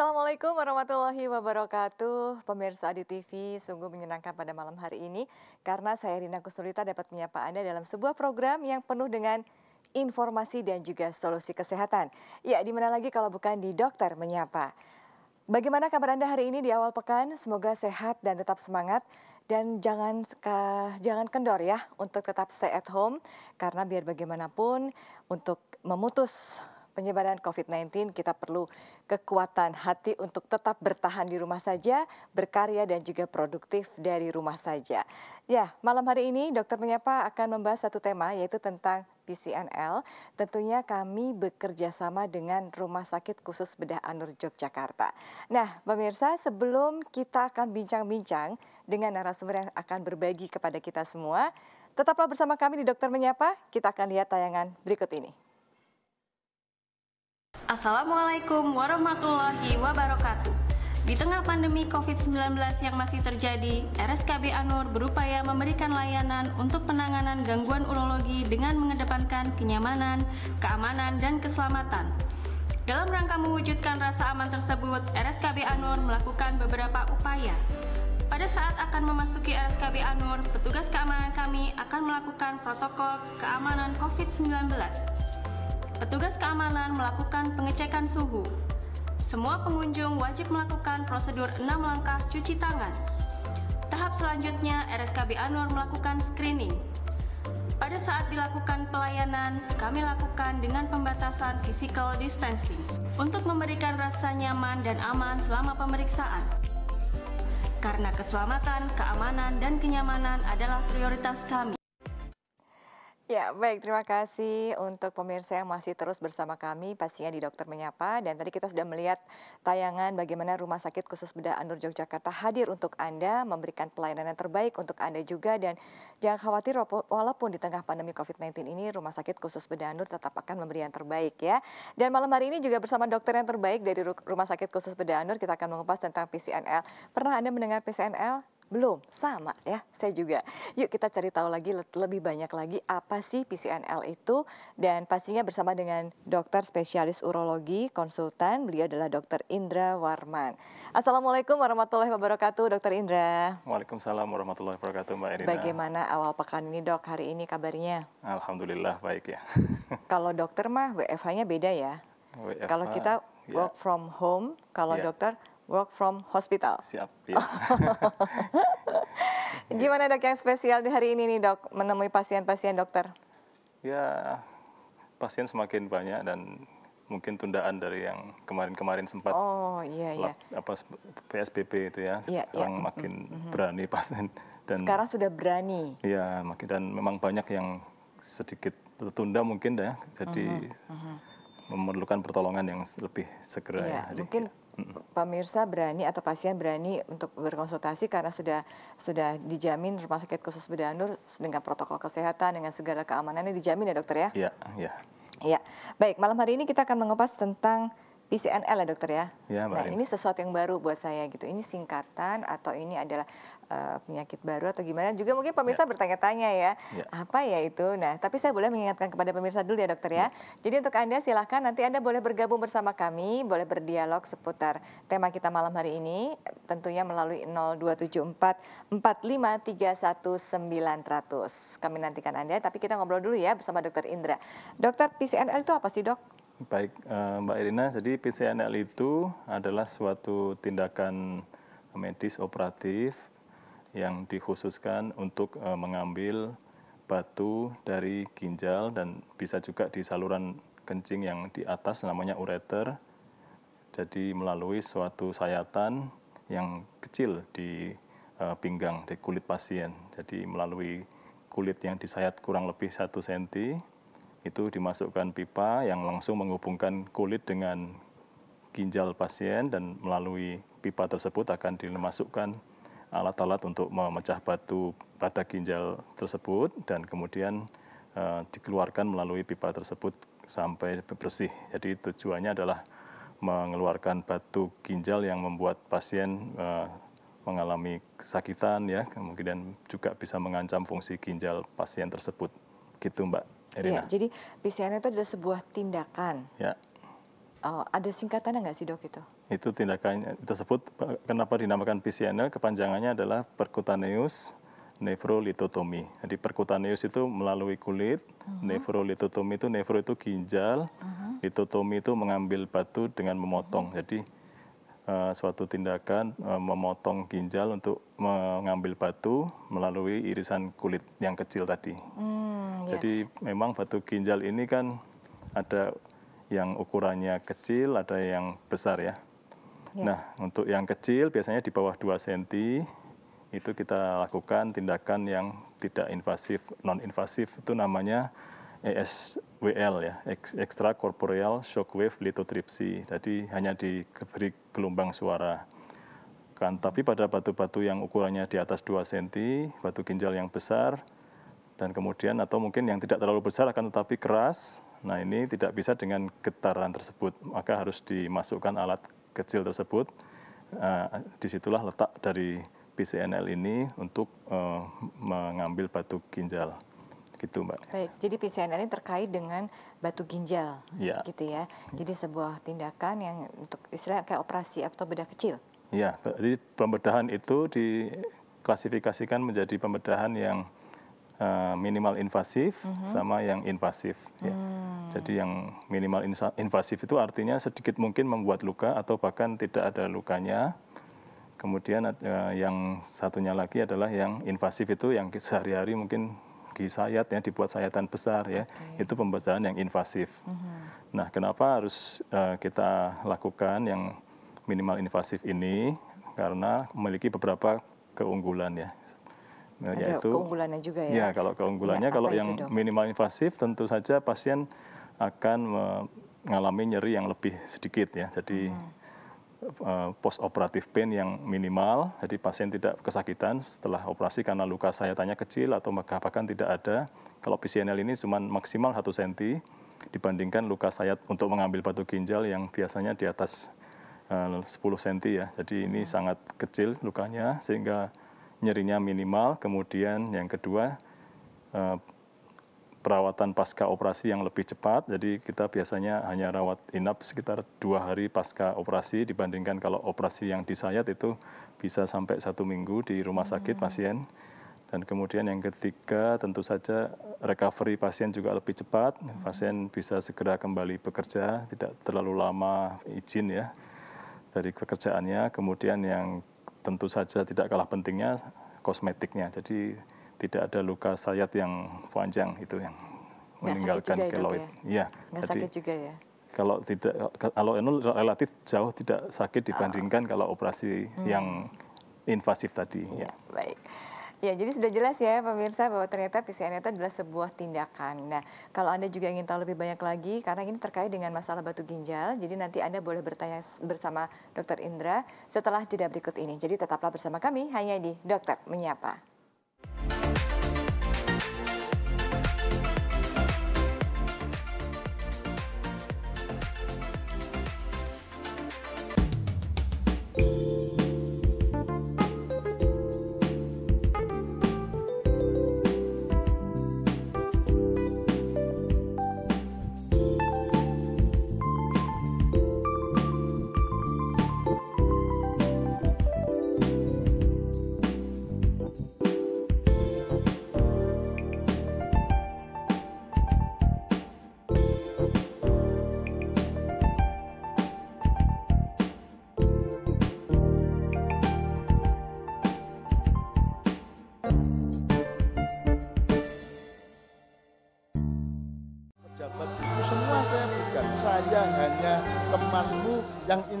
Assalamualaikum warahmatullahi wabarakatuh. Pemirsa Adi TV sungguh menyenangkan pada malam hari ini karena saya Rina Kusnulita dapat menyapa Anda dalam sebuah program yang penuh dengan informasi dan juga solusi kesehatan. Ya, di mana lagi kalau bukan di dokter menyapa. Bagaimana kabar Anda hari ini di awal pekan? Semoga sehat dan tetap semangat dan jangan jangan kendor ya untuk tetap stay at home karena biar bagaimanapun untuk memutus penyebaran COVID-19, kita perlu kekuatan hati untuk tetap bertahan di rumah saja, berkarya dan juga produktif dari rumah saja. Ya, malam hari ini Dokter Menyapa akan membahas satu tema yaitu tentang PCNL. Tentunya kami bekerja sama dengan Rumah Sakit Khusus Bedah Anur Yogyakarta. Nah, pemirsa, sebelum kita akan bincang-bincang dengan narasumber yang akan berbagi kepada kita semua, tetaplah bersama kami di Dokter Menyapa. Kita akan lihat tayangan berikut ini. Assalamualaikum warahmatullahi wabarakatuh. Di tengah pandemi COVID-19 yang masih terjadi, RSKB Anur berupaya memberikan layanan untuk penanganan gangguan urologi dengan mengedepankan kenyamanan, keamanan, dan keselamatan. Dalam rangka mewujudkan rasa aman tersebut, RSKB Anur melakukan beberapa upaya, pada saat akan memasuki RSKB Anur, petugas keamanan kami akan melakukan protokol keamanan COVID-19. Petugas keamanan melakukan pengecekan suhu. Semua pengunjung wajib melakukan prosedur 6 langkah cuci tangan. Tahap selanjutnya, RSKB Anwar melakukan screening. Pada saat dilakukan pelayanan, kami lakukan dengan pembatasan physical distancing untuk memberikan rasa nyaman dan aman selama pemeriksaan. Karena keselamatan, keamanan, dan kenyamanan adalah prioritas kami. Ya, baik. Terima kasih untuk pemirsa yang masih terus bersama kami, pastinya di Dokter Menyapa. Dan tadi kita sudah melihat tayangan bagaimana Rumah Sakit Khusus Bedah Anur Yogyakarta hadir untuk Anda, memberikan pelayanan yang terbaik untuk Anda juga. Dan jangan khawatir, walaupun di tengah pandemi COVID-19 ini, Rumah Sakit Khusus Bedah Anur tetap akan memberi yang terbaik ya. Dan malam hari ini juga bersama dokter yang terbaik dari Rumah Sakit Khusus Bedah Anur kita akan mengupas tentang PCNL. Pernah Anda mendengar PCNL? Belum, sama ya, saya juga. Yuk kita cari tahu lagi lebih banyak lagi apa sih PCNL itu dan pastinya bersama dengan dokter spesialis urologi konsultan, beliau adalah dokter Indra Warman. Assalamualaikum warahmatullahi wabarakatuh, dokter Indra. Waalaikumsalam warahmatullahi wabarakatuh, Mbak Erina. Bagaimana awal pekan ini dok, hari ini kabarnya? Alhamdulillah baik ya. Kalau dokter mah WFH-nya beda ya? WFH, kalau kita ya. work ya. from home, kalau ya. dokter work from hospital. Siap. Ya. Gimana dok yang spesial di hari ini nih dok menemui pasien-pasien dokter? Ya pasien semakin banyak dan mungkin tundaan dari yang kemarin-kemarin sempat oh, iya, iya. apa PSBB itu ya iya, iya. sekarang iya. makin mm -hmm. berani pasien dan sekarang sudah berani ya makin dan memang banyak yang sedikit tertunda mungkin ya jadi mm -hmm. memerlukan pertolongan yang lebih segera iya, ya jadi, mungkin pemirsa berani atau pasien berani untuk berkonsultasi karena sudah sudah dijamin rumah sakit khusus bedah Nur dengan protokol kesehatan dengan segala keamanannya dijamin ya dokter ya? Iya, iya. Iya. Baik, malam hari ini kita akan mengupas tentang PCNL ya dokter ya. ya nah ini sesuatu yang baru buat saya gitu. Ini singkatan atau ini adalah uh, penyakit baru atau gimana? Juga mungkin pemirsa ya. bertanya-tanya ya, ya, apa ya itu? Nah tapi saya boleh mengingatkan kepada pemirsa dulu ya dokter ya. ya. Jadi untuk anda silahkan nanti anda boleh bergabung bersama kami, boleh berdialog seputar tema kita malam hari ini, tentunya melalui 0274 Kami nantikan anda, tapi kita ngobrol dulu ya bersama dokter Indra. Dokter PCNL itu apa sih dok? Baik, eh, Mbak Irina, jadi PCNL itu adalah suatu tindakan medis operatif yang dikhususkan untuk eh, mengambil batu dari ginjal dan bisa juga di saluran kencing yang di atas namanya ureter. Jadi melalui suatu sayatan yang kecil di eh, pinggang, di kulit pasien. Jadi melalui kulit yang disayat kurang lebih 1 cm itu dimasukkan pipa yang langsung menghubungkan kulit dengan ginjal pasien dan melalui pipa tersebut akan dimasukkan alat-alat untuk memecah batu pada ginjal tersebut dan kemudian uh, dikeluarkan melalui pipa tersebut sampai bersih. Jadi tujuannya adalah mengeluarkan batu ginjal yang membuat pasien uh, mengalami kesakitan ya, kemudian juga bisa mengancam fungsi ginjal pasien tersebut. Gitu, Mbak. Ya, jadi PCR itu adalah sebuah tindakan. Ya. Oh, ada singkatan nggak sih dok itu? Itu tindakan tersebut kenapa dinamakan PCNL kepanjangannya adalah percutaneous nefrolitotomi. Jadi percutaneous itu melalui kulit, uh-huh. Mhm. nefrolitotomi itu nefro itu ginjal, uh-huh. litotomi itu mengambil batu dengan memotong. Uh-huh. Jadi Eh, suatu tindakan eh, memotong ginjal untuk mengambil batu melalui irisan kulit yang kecil tadi. Hmm, iya. Jadi memang batu ginjal ini kan ada yang ukurannya kecil, ada yang besar ya. ya. Nah, untuk yang kecil biasanya di bawah 2 cm itu kita lakukan tindakan yang tidak invasif, non invasif itu namanya ESWL ya, corporeal shockwave lithotripsy. Jadi hanya diberi gelombang suara. Kan, tapi pada batu-batu yang ukurannya di atas 2 cm, batu ginjal yang besar, dan kemudian atau mungkin yang tidak terlalu besar akan tetapi keras, nah ini tidak bisa dengan getaran tersebut, maka harus dimasukkan alat kecil tersebut. Uh, disitulah letak dari PCNL ini untuk uh, mengambil batu ginjal gitu mbak. Baik, jadi PCNR ini terkait dengan batu ginjal, ya. gitu ya. Jadi sebuah tindakan yang untuk istilah kayak operasi atau bedah kecil. Ya, jadi pembedahan itu diklasifikasikan menjadi pembedahan yang uh, minimal invasif uh mhm. -huh. sama yang invasif. Ya. Hmm. Jadi yang minimal invasif itu artinya sedikit mungkin membuat luka atau bahkan tidak ada lukanya. Kemudian eh, yang satunya lagi adalah yang invasif itu yang sehari-hari mungkin disayat ya dibuat sayatan besar ya okay. itu pembesaran yang invasif. Mm -hmm. Nah kenapa harus uh, kita lakukan yang minimal invasif ini karena memiliki beberapa keunggulan ya. Ada yaitu keunggulannya juga ya. Ya kalau keunggulannya ya, kalau yang minimal invasif tentu saja pasien akan mengalami nyeri yang lebih sedikit ya. Jadi hmm Eh, post operatif pain yang minimal, jadi pasien tidak kesakitan setelah operasi karena luka sayatannya kecil atau bahkan tidak ada. Kalau PCNL ini cuma maksimal 1 cm dibandingkan luka sayat untuk mengambil batu ginjal yang biasanya di atas 10 eh, cm ya. Jadi ini hmm. sangat kecil lukanya sehingga nyerinya minimal. Kemudian yang kedua eh, perawatan pasca operasi yang lebih cepat. Jadi kita biasanya hanya rawat inap sekitar dua hari pasca operasi dibandingkan kalau operasi yang disayat itu bisa sampai satu minggu di rumah sakit hmm. pasien. Dan kemudian yang ketiga tentu saja recovery pasien juga lebih cepat. Hmm. Pasien bisa segera kembali bekerja, tidak terlalu lama izin ya dari pekerjaannya. Kemudian yang tentu saja tidak kalah pentingnya kosmetiknya. Jadi tidak ada luka sayat yang panjang itu yang Nggak meninggalkan gitu ya? keloid. Ya. ya. Jadi, sakit juga ya. Kalau tidak kalau ini relatif jauh tidak sakit dibandingkan oh. kalau operasi hmm. yang invasif tadi. Ya. ya. Baik. Ya, jadi sudah jelas ya pemirsa bahwa ternyata PCR itu adalah sebuah tindakan. Nah, kalau Anda juga ingin tahu lebih banyak lagi, karena ini terkait dengan masalah batu ginjal, jadi nanti Anda boleh bertanya bersama Dr. Indra setelah jeda berikut ini. Jadi tetaplah bersama kami hanya di Dokter Menyapa.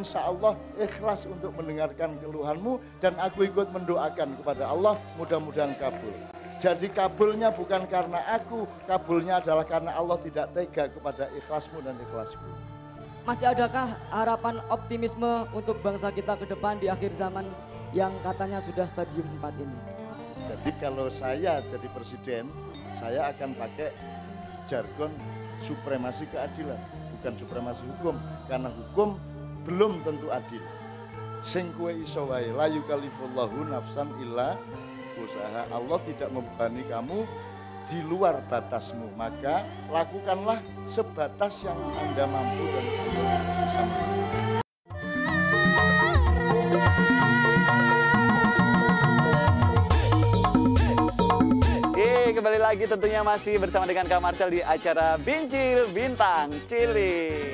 insya Allah ikhlas untuk mendengarkan keluhanmu dan aku ikut mendoakan kepada Allah mudah-mudahan kabul. Jadi kabulnya bukan karena aku, kabulnya adalah karena Allah tidak tega kepada ikhlasmu dan ikhlasku. Masih adakah harapan optimisme untuk bangsa kita ke depan di akhir zaman yang katanya sudah stadium 4 ini? Jadi kalau saya jadi presiden, saya akan pakai jargon supremasi keadilan, bukan supremasi hukum. Karena hukum belum tentu adil. Sing kue iso wae layu kalifullahu nafsan illa usaha. Allah tidak membebani kamu di luar batasmu. Maka lakukanlah sebatas yang Anda mampu dan bisa kembali lagi tentunya masih bersama dengan Kak Marcel di acara Bincil Bintang Cili.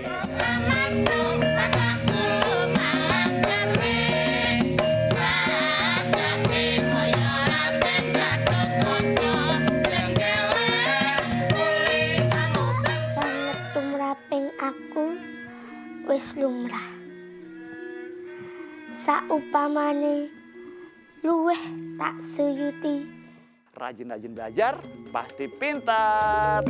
wis lumrah. Saupamane luweh tak suyuti. Rajin-rajin belajar pasti pintar.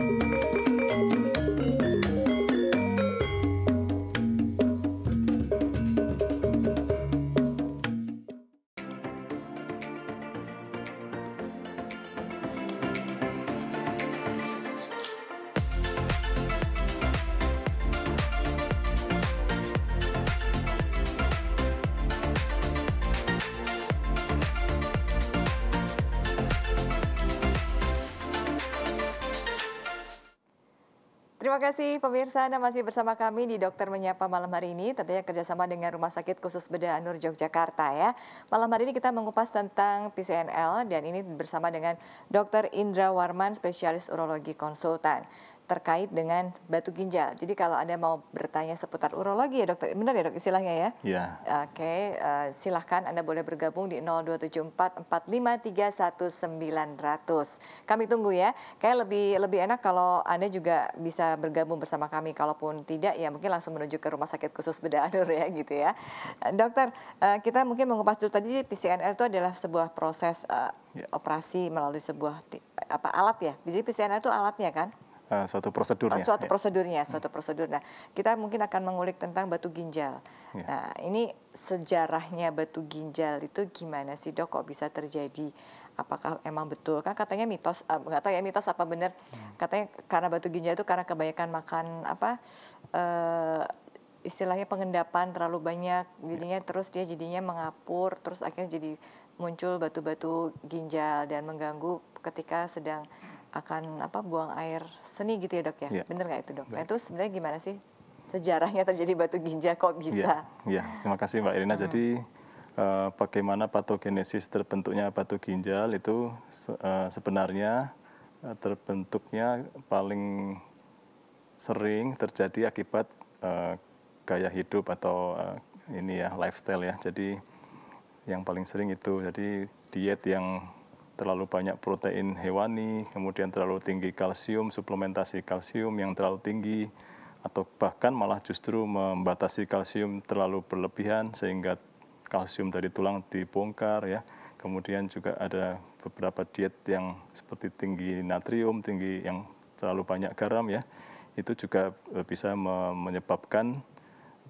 Terima kasih pemirsa Anda masih bersama kami di Dokter Menyapa malam hari ini tentunya kerjasama dengan Rumah Sakit Khusus Bedah Anur Yogyakarta ya. Malam hari ini kita mengupas tentang PCNL dan ini bersama dengan Dr. Indra Warman, spesialis urologi konsultan terkait dengan batu ginjal. Jadi kalau Anda mau bertanya seputar urologi ya dokter, benar ya dok istilahnya ya? Iya. Oke, okay, uh, eh, silahkan Anda boleh bergabung di 02744531900. Kami tunggu ya. Kayak lebih lebih enak kalau Anda juga bisa bergabung bersama kami. Kalaupun tidak ya mungkin langsung menuju ke rumah sakit khusus bedah anur ya gitu ya. Eh, dokter, uh, kita mungkin mengupas dulu tadi PCNR itu adalah sebuah proses uh, yeah. operasi melalui sebuah apa alat ya. Jadi PCNR itu alatnya kan? Uh, suatu prosedurnya. Suatu ya. prosedurnya, hmm. suatu prosedur. Nah, kita mungkin akan mengulik tentang batu ginjal. Ya. Nah, ini sejarahnya batu ginjal itu gimana sih dok? Kok bisa terjadi? Apakah emang betul? Kan katanya mitos, eh, nggak uh, tahu ya mitos apa benar. Hmm. Katanya karena batu ginjal itu karena kebanyakan makan apa? Uh, istilahnya pengendapan terlalu banyak, jadinya ya. terus dia jadinya mengapur, terus akhirnya jadi muncul batu-batu ginjal dan mengganggu ketika sedang akan apa buang air seni gitu ya dok ya, ya. bener nggak itu dok? Nah, itu sebenarnya gimana sih sejarahnya terjadi batu ginjal kok bisa? Iya, ya. terima kasih Mbak Irina. Hmm. Jadi uh, bagaimana patogenesis terbentuknya batu ginjal itu uh, sebenarnya uh, terbentuknya paling sering terjadi akibat uh, gaya hidup atau uh, ini ya lifestyle ya. Jadi yang paling sering itu jadi diet yang terlalu banyak protein hewani, kemudian terlalu tinggi kalsium, suplementasi kalsium yang terlalu tinggi, atau bahkan malah justru membatasi kalsium terlalu berlebihan sehingga kalsium dari tulang dibongkar ya. Kemudian juga ada beberapa diet yang seperti tinggi natrium, tinggi yang terlalu banyak garam ya. Itu juga eh, bisa menyebabkan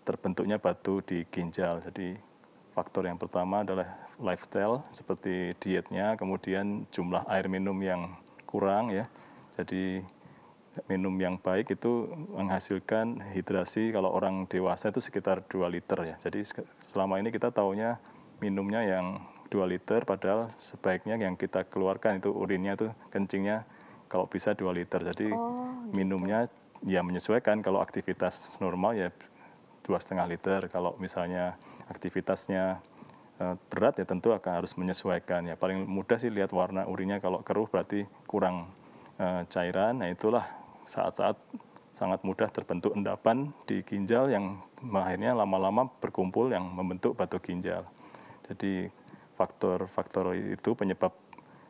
terbentuknya batu di ginjal. Jadi faktor yang pertama adalah lifestyle seperti dietnya, kemudian jumlah air minum yang kurang ya. Jadi minum yang baik itu menghasilkan hidrasi kalau orang dewasa itu sekitar 2 liter ya. Jadi selama ini kita taunya minumnya yang 2 liter padahal sebaiknya yang kita keluarkan itu urinnya itu kencingnya kalau bisa 2 liter. Jadi oh, gitu. minumnya ya menyesuaikan kalau aktivitas normal ya dua setengah liter kalau misalnya aktivitasnya Eh, berat ya tentu akan harus menyesuaikan ya paling mudah sih lihat warna urinnya kalau keruh berarti kurang eh, cairan nah itulah saat-saat sangat mudah terbentuk endapan di ginjal yang akhirnya lama-lama berkumpul yang membentuk batu ginjal jadi faktor-faktor itu penyebab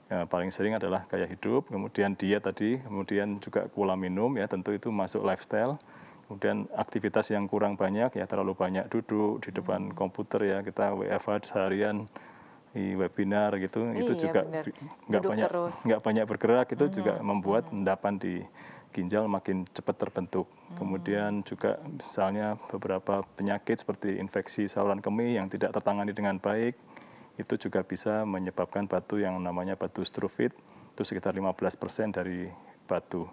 ya, paling sering adalah gaya hidup kemudian diet tadi kemudian juga pola minum ya tentu itu masuk lifestyle kemudian aktivitas yang kurang banyak ya terlalu banyak duduk di depan hmm. komputer ya kita WFH seharian di webinar gitu Ih, itu iya, juga nggak banyak nggak banyak bergerak itu -hmm. juga membuat endapan di ginjal makin cepat terbentuk -hmm. kemudian juga misalnya beberapa penyakit seperti infeksi saluran kemih yang tidak tertangani dengan baik itu juga bisa menyebabkan batu yang namanya batu strufit itu sekitar 15% dari batu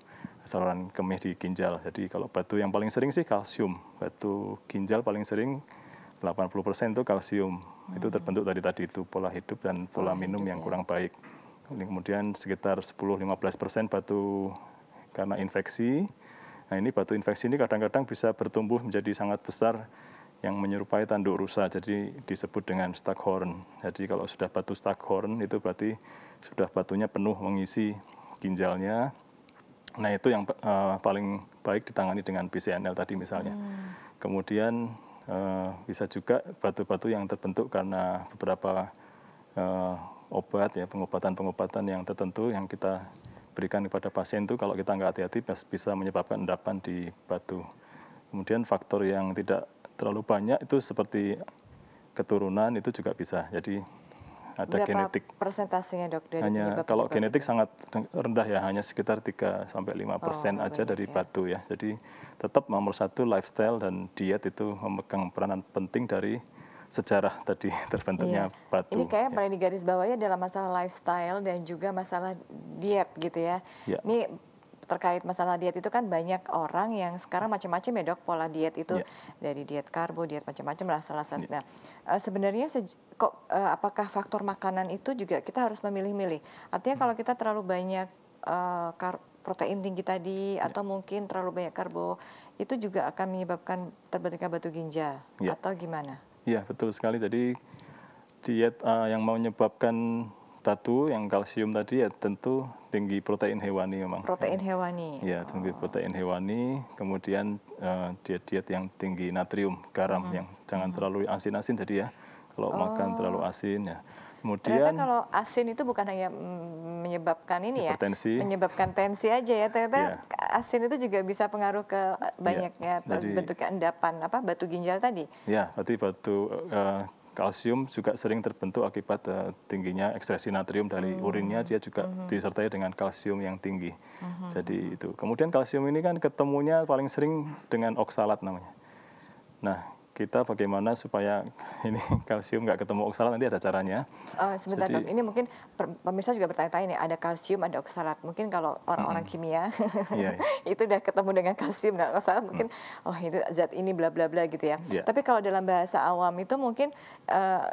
saluran kemih di ginjal. Jadi kalau batu yang paling sering sih kalsium. Batu ginjal paling sering 80% itu kalsium. Hmm. Itu terbentuk tadi tadi itu pola hidup dan pola, pola minum hidup, yang ya. kurang baik. Kemudian sekitar 10-15% batu karena infeksi. Nah ini batu infeksi ini kadang-kadang bisa bertumbuh menjadi sangat besar yang menyerupai tanduk rusa, jadi disebut dengan staghorn. Jadi kalau sudah batu staghorn itu berarti sudah batunya penuh mengisi ginjalnya, Nah itu yang uh, paling baik ditangani dengan PCNL tadi misalnya. Hmm. Kemudian uh, bisa juga batu-batu yang terbentuk karena beberapa uh, obat ya pengobatan-pengobatan yang tertentu yang kita berikan kepada pasien itu kalau kita nggak hati-hati bisa menyebabkan endapan di batu. Kemudian faktor yang tidak terlalu banyak itu seperti keturunan itu juga bisa. Jadi ada Berapa genetik. persentasenya dok dari hanya, Kalau genetik itu? sangat rendah ya, hanya sekitar 3 sampai 5 persen oh, aja banyak, dari ya. batu ya. Jadi tetap nomor satu lifestyle dan diet itu memegang peranan penting dari sejarah tadi terbentuknya iya. batu. Ini kayaknya ya. paling bawahnya adalah masalah lifestyle dan juga masalah diet gitu ya. ya. Ini terkait masalah diet itu kan banyak orang yang sekarang macam-macam ya dok pola diet itu yeah. dari diet karbo, diet macam-macam lah salah iya. satunya. Yeah. Nah, sebenarnya kok eh, apakah faktor makanan itu juga kita harus memilih-milih? Artinya hmm. kalau kita terlalu banyak uh, kar protein tinggi tadi yeah. atau mungkin terlalu banyak karbo itu juga akan menyebabkan terbentuknya batu ginjal yeah. atau gimana? Iya yeah, betul sekali. Jadi diet uh, yang menyebabkan tatu yang kalsium tadi ya tentu tinggi protein hewani memang. Protein hewani. Ya, tinggi oh. protein hewani, kemudian eh, diet-diet uh, yang tinggi natrium, garam hmm. yang jangan hmm. terlalu asin-asin jadi ya. Kalau oh. makan terlalu asin ya. Kemudian ternyata kalau asin itu bukan hanya menyebabkan ini ya, menyebabkan tensi aja ya. Ternyata yeah. asin itu juga bisa pengaruh ke eh, iya. banyaknya yeah. bentuk endapan apa batu ginjal tadi. Ya, yeah, berarti batu uh, kalsium juga sering terbentuk akibat uh, tingginya ekstresi natrium dari hmm. urinnya dia juga hmm. disertai dengan kalsium yang tinggi. Hmm. Jadi itu. Kemudian kalsium ini kan ketemunya paling sering dengan oksalat namanya. Nah, kita bagaimana supaya ini kalsium nggak ketemu oksalat nanti ada caranya. Uh, sebentar Jadi, dok, ini mungkin pemirsa juga bertanya-tanya nih, ada kalsium, ada oksalat. Mungkin kalau orang-orang uh, kimia iya, iya. itu udah ketemu dengan kalsium dan oksalat, mungkin mm. oh itu zat ini bla bla bla gitu ya. Yeah. Tapi kalau dalam bahasa awam itu mungkin uh,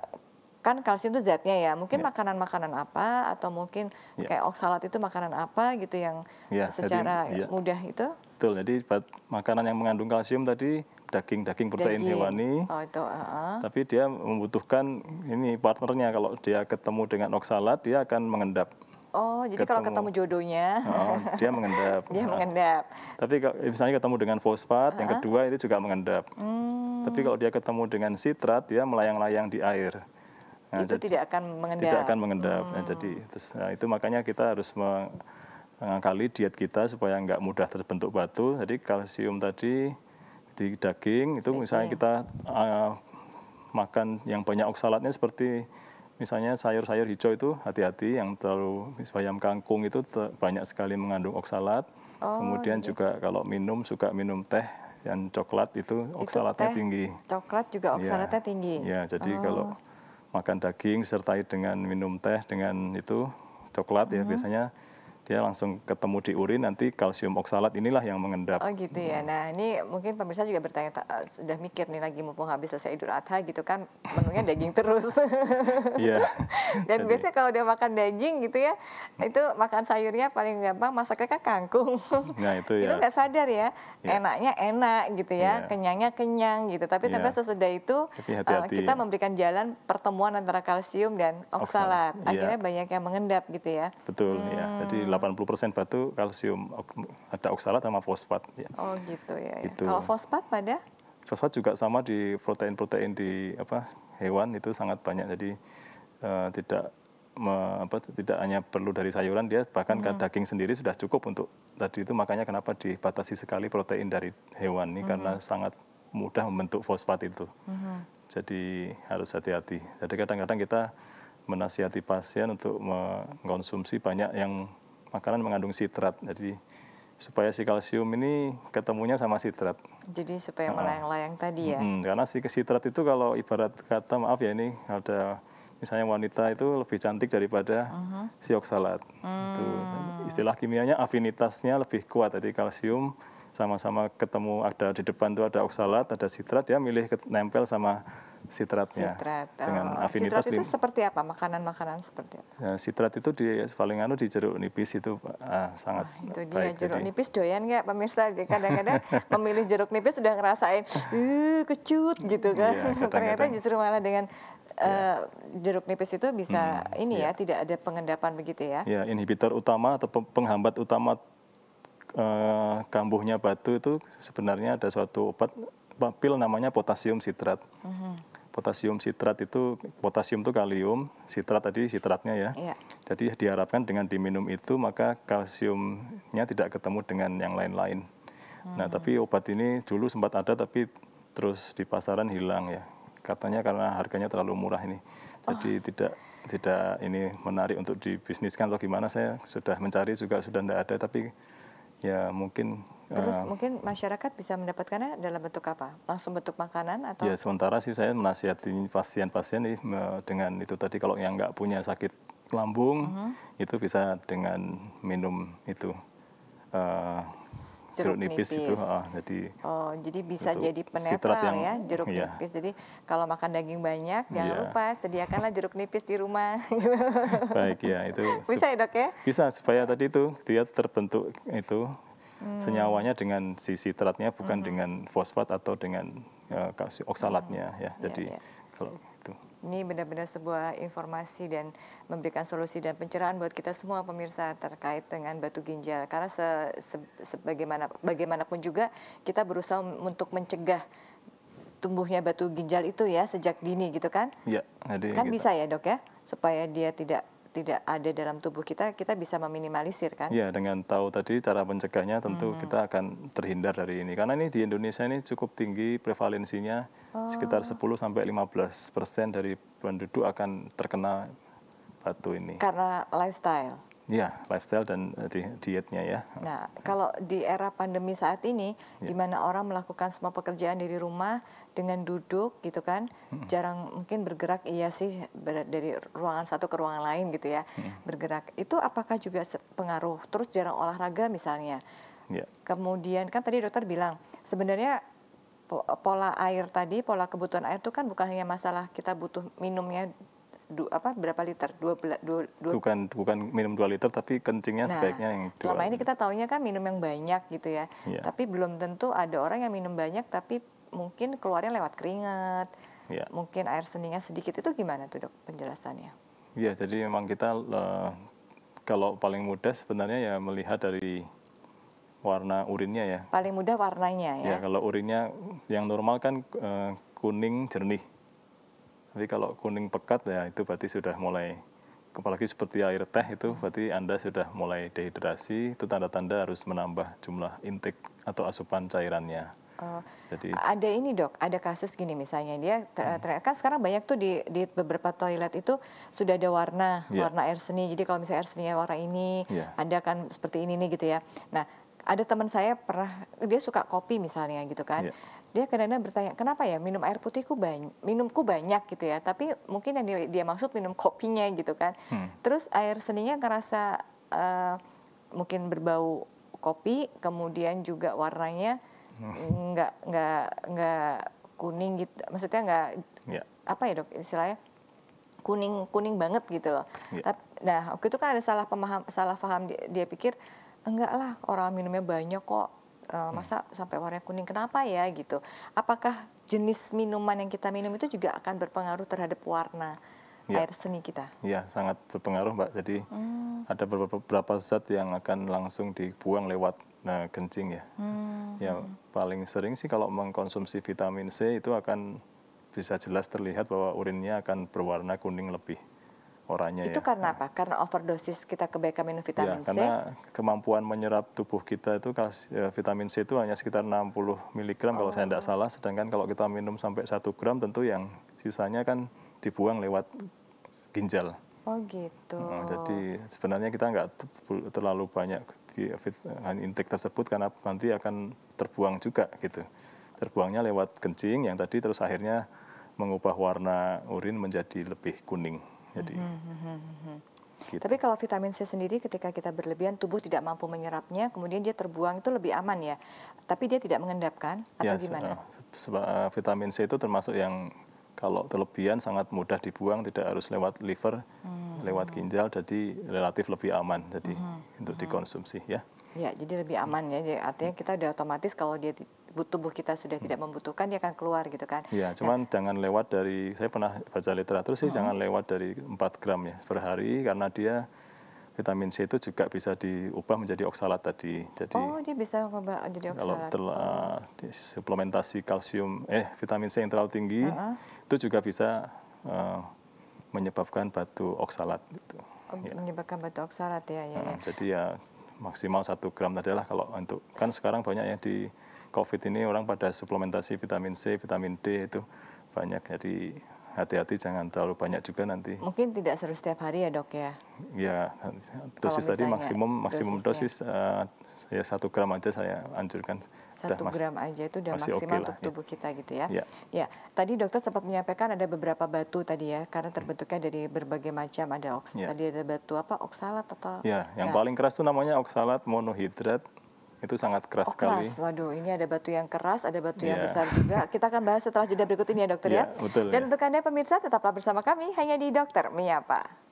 kan kalsium itu zatnya ya mungkin ya. makanan-makanan apa atau mungkin yeah. kayak oksalat itu makanan apa gitu yang yeah, secara jadi, ya. mudah itu betul jadi makanan yang mengandung kalsium tadi daging-daging protein daging. hewani oh, itu, uh -uh. tapi dia membutuhkan ini partnernya kalau dia ketemu dengan oksalat dia akan mengendap Oh, jadi kalau ketemu jodohnya, oh, dia mengendap. dia nah. Tapi kalau misalnya ketemu dengan fosfat, uh -huh. yang kedua itu juga mengendap. Hmm. Tapi kalau dia ketemu dengan sitrat, dia melayang-layang di air. Nah, itu tidak akan mengendap. Tidak akan mengendap. Nah, hmm. Nah, jadi terus, nah, itu makanya kita harus mengangkali diet kita supaya nggak mudah terbentuk batu. Jadi kalsium tadi di daging itu daging. misalnya kita uh, makan yang banyak oksalatnya seperti misalnya sayur-sayur hijau itu hati-hati yang terlalu bayam kangkung itu banyak sekali mengandung oksalat. Oh, Kemudian gitu. juga kalau minum suka minum teh yang coklat itu oksalatnya itu teh, tinggi. Coklat juga iya. oksalatnya ya, tinggi. Ya, jadi oh. kalau makan daging sertai dengan minum teh dengan itu coklat ya mm-hmm. biasanya dia langsung ketemu di urin nanti kalsium oksalat inilah yang mengendap. Oh gitu ya. Nah, ini mungkin pemirsa juga bertanya eh, sudah mikir nih lagi mau habis selesai Idul Adha gitu kan menunya daging terus. Iya. Dan Jadi... biasanya kalau udah makan daging gitu ya, itu makan sayurnya paling gampang masaknya kan kangkung. Nah, itu ya. itu nggak sadar ya. ya. Enaknya enak gitu ya, ya. kenyangnya kenyang gitu. Tapi ya. ternyata sesudah itu eh, hati -hati. kita memberikan jalan pertemuan antara kalsium dan oksalat. oksalat. Iya. Akhirnya ya. banyak yang mengendap gitu ya. Betul iya. hmm. ya. Jadi 80% batu kalsium, ada oksalat sama fosfat. Ya. Oh gitu ya, ya. Gitu. Kalau fosfat pada? Fosfat juga sama di protein-protein di apa hewan itu sangat banyak. Jadi uh, tidak me, apa, tidak hanya perlu dari sayuran dia bahkan hmm. daging sendiri sudah cukup untuk tadi itu makanya kenapa dibatasi sekali protein dari hewan ini hmm. karena sangat mudah membentuk fosfat itu. Hmm. Jadi harus hati-hati. Jadi kadang-kadang kita menasihati pasien untuk mengkonsumsi banyak yang makanan mengandung sitrat. Jadi supaya si kalsium ini ketemunya sama sitrat. Jadi supaya melayang-layang uh, tadi ya. Mm, karena si sitrat itu kalau ibarat kata maaf ya ini ada misalnya wanita itu lebih cantik daripada uh mm-hmm. -huh. si oksalat. Gitu. Hmm. Itu istilah kimianya afinitasnya lebih kuat. Jadi kalsium sama-sama ketemu ada di depan tuh ada oksalat, ada sitrat, dia milih nempel sama sitratnya. Sitrat. Oh. Dengan afinitas sitrat itu lim... seperti apa? Makanan-makanan seperti apa? Ya, sitrat itu di paling anu di jeruk nipis itu ah, sangat ah, itu dia jeruk jadi... nipis doyan nggak pemirsa? jadi Kadang-kadang memilih jeruk nipis sudah ngerasain, uh, kecut gitu iya, kan. Ya, kadang Ternyata justru malah dengan Uh, jeruk nipis itu bisa hmm, ini ya, ya tidak ada pengendapan begitu ya? Ya inhibitor utama atau penghambat utama Eh, kambuhnya batu itu sebenarnya ada suatu obat pil namanya potasium sitrat. Mm -hmm. Potasium sitrat itu potasium itu kalium, sitrat tadi sitratnya ya. Yeah. Jadi diharapkan dengan diminum itu maka kalsiumnya tidak ketemu dengan yang lain-lain. Mm. Nah, hmm. tapi obat ini dulu sempat ada tapi terus di pasaran hilang ya. Katanya karena harganya terlalu murah ini. Jadi oh. tidak tidak ini menarik untuk dibisniskan atau gimana saya sudah mencari juga sudah tidak ada tapi ya mungkin Terus uh, mungkin masyarakat bisa mendapatkannya dalam bentuk apa? Langsung bentuk makanan atau? Ya sementara sih saya menasihati pasien-pasien nih dengan itu tadi kalau yang nggak punya sakit lambung uh mhm. -huh. itu bisa dengan minum itu uh, jeruk, jeruk nipis, nipis itu ah, jadi oh jadi bisa jadi penetral yang, ya jeruk iya. nipis jadi kalau makan daging banyak jangan iya. lupa sediakanlah jeruk nipis di rumah baik ya itu bisa ya dok ya bisa supaya tadi itu dia terbentuk itu hmm. senyawanya dengan si sitratnya bukan hmm. dengan fosfat atau dengan uh, oksalatnya hmm. ya iya, jadi iya, iya. kalau ini benar-benar sebuah informasi dan memberikan solusi dan pencerahan buat kita semua pemirsa terkait dengan batu ginjal. Karena se, se, sebagaimana bagaimanapun juga kita berusaha untuk mencegah tumbuhnya batu ginjal itu ya sejak dini gitu kan? Iya. Kan gitu. bisa ya dok ya supaya dia tidak tidak ada dalam tubuh kita, kita bisa meminimalisir kan? Iya, dengan tahu tadi cara pencegahnya, tentu hmm. kita akan terhindar dari ini. Karena ini di Indonesia ini cukup tinggi prevalensinya oh. sekitar 10 sampai 15 persen dari penduduk akan terkena batu ini. Karena lifestyle. Iya, lifestyle dan eh, di, dietnya ya. Nah, kalau di era pandemi saat ini, ya. di mana orang melakukan semua pekerjaan dari rumah dengan duduk gitu kan, hmm. jarang mungkin bergerak, iya sih dari ruangan satu ke ruangan lain gitu ya, hmm. bergerak. Itu apakah juga pengaruh? Terus jarang olahraga misalnya. Ya. Kemudian kan tadi dokter bilang, sebenarnya pola air tadi, pola kebutuhan air itu kan bukan hanya masalah kita butuh minumnya du, apa berapa liter? Dua, dua, dua, bukan bukan minum dua liter tapi kencingnya nah, sebaiknya yang dua. Selama ini kita taunya kan minum yang banyak gitu ya. Yeah. Tapi belum tentu ada orang yang minum banyak tapi mungkin keluarnya lewat keringat. Yeah. Mungkin air seninya sedikit itu gimana tuh dok penjelasannya? Iya, jadi memang kita uh, kalau paling mudah sebenarnya ya melihat dari warna urinnya ya. Paling mudah warnanya ya. Ya, kalau urinnya yang normal kan uh, kuning jernih. Tapi kalau kuning pekat ya itu berarti sudah mulai apalagi seperti air teh itu berarti Anda sudah mulai dehidrasi, itu tanda-tanda harus menambah jumlah intake atau asupan cairannya. Oh, Jadi ada ini dok, ada kasus gini misalnya dia hmm. kan sekarang banyak tuh di, di beberapa toilet itu sudah ada warna yeah. warna air seni. Jadi kalau misalnya air seninya warna ini, yeah. ada kan seperti ini nih gitu ya. Nah ada teman saya pernah dia suka kopi misalnya gitu kan. Yeah dia kadang-kadang bertanya kenapa ya minum air putihku banyak minumku banyak gitu ya tapi mungkin yang dia, dia maksud minum kopinya gitu kan hmm. terus air seninya ngerasa uh, mungkin berbau kopi kemudian juga warnanya nggak hmm. nggak nggak kuning gitu maksudnya nggak yeah. apa ya dok istilahnya kuning kuning banget gitu loh yeah. nah waktu itu kan ada salah pemaham salah paham dia, dia pikir enggak lah orang minumnya banyak kok uh, masa sampai warna kuning kenapa ya gitu apakah jenis minuman yang kita minum itu juga akan berpengaruh terhadap warna ya. air seni kita ya sangat berpengaruh mbak jadi hmm. ada beberapa zat yang akan langsung dibuang lewat nah, kencing ya hmm. ya paling sering sih kalau mengkonsumsi vitamin C itu akan bisa jelas terlihat bahwa urinnya akan berwarna kuning lebih oranya itu ya. karena hmm. apa? Karena overdosis kita kebaikan minum ya, vitamin ya, C. Karena kemampuan menyerap tubuh kita itu ya, vitamin C itu hanya sekitar 60 mg oh. kalau saya tidak oh. salah, sedangkan kalau kita minum sampai 1 gram tentu yang sisanya kan dibuang lewat ginjal. Oh gitu. Nah, jadi sebenarnya kita nggak terlalu banyak di eh, intake tersebut karena nanti akan terbuang juga gitu. Terbuangnya lewat kencing yang tadi terus akhirnya mengubah warna urin menjadi lebih kuning. Jadi. Mm -hmm. Gitu. Tapi kalau vitamin C sendiri ketika kita berlebihan tubuh tidak mampu menyerapnya, kemudian dia terbuang itu lebih aman ya. Tapi dia tidak mengendapkan atau ya, gimana? Eh, eh, vitamin C itu termasuk yang kalau terlebihan sangat mudah dibuang, tidak harus lewat liver, hmm. lewat ginjal, jadi relatif lebih aman jadi hmm. untuk dikonsumsi ya. Ya, jadi lebih aman ya. artinya kita udah otomatis kalau dia tubuh kita sudah tidak hmm. membutuhkan dia akan keluar gitu kan. Iya, nah cuman nah, jangan lewat dari saya pernah baca literatur sih hmm. jangan lewat dari 4 gram ya per hari karena dia vitamin C itu juga bisa diubah menjadi oksalat tadi. Jadi Oh, dia bisa mengubah jadi oksalat. Kalau terlalu oh. Eh, suplementasi kalsium eh vitamin C yang terlalu tinggi uh itu juga bisa uh, menyebabkan batu oksalat gitu. Oh, ya. Menyebabkan batu oksalat ya, ya, hmm, Jadi ya maksimal satu gram tadi lah kalau untuk kan sekarang banyak yang di COVID ini orang pada suplementasi vitamin C, vitamin D itu banyak. Jadi hati-hati jangan terlalu banyak juga nanti. Mungkin tidak harus setiap hari ya dok ya? Ya, dosis tadi maksimum maksimum dosis dosis uh, eh, satu gram aja saya anjurkan. Satu gram aja itu udah maksimal okay untuk ya. tubuh kita gitu ya. ya. Ya, tadi dokter sempat menyampaikan ada beberapa batu tadi ya, karena terbentuknya dari berbagai macam ada oks. Ya. Tadi ada batu apa oksalat atau? Ya, yang nah. paling keras itu namanya oksalat monohidrat itu sangat keras oh, sekali. Keras. Waduh, ini ada batu yang keras, ada batu yeah. yang iya. besar juga. Kita akan bahas setelah jeda berikut ini ya dokter yeah, ya. Betul, Dan ya. untuk Anda pemirsa tetaplah bersama kami hanya di Dokter Menyapa.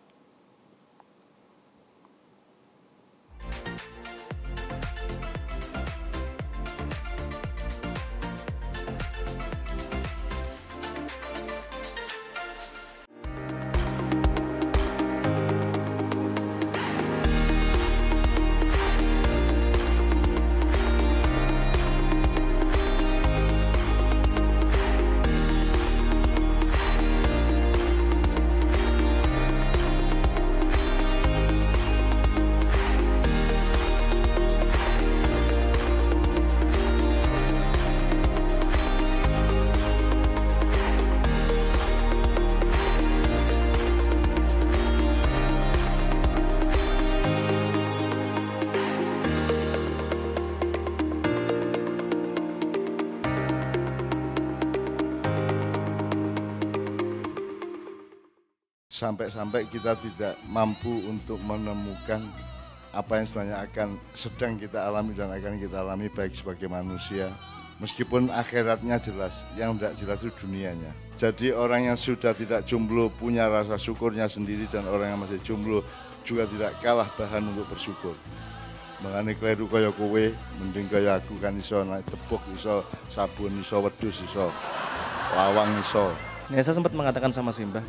sampai-sampai kita tidak mampu untuk menemukan apa yang sebenarnya akan sedang kita alami dan akan kita alami baik sebagai manusia meskipun akhiratnya jelas yang tidak jelas itu dunianya jadi orang yang sudah tidak jomblo punya rasa syukurnya sendiri dan orang yang masih jomblo juga tidak kalah bahan untuk bersyukur mengenai kleru kaya kowe mending kaya aku kan iso naik tepuk iso sabun iso wedus iso lawang iso Nesa ya, sempat mengatakan sama Simbah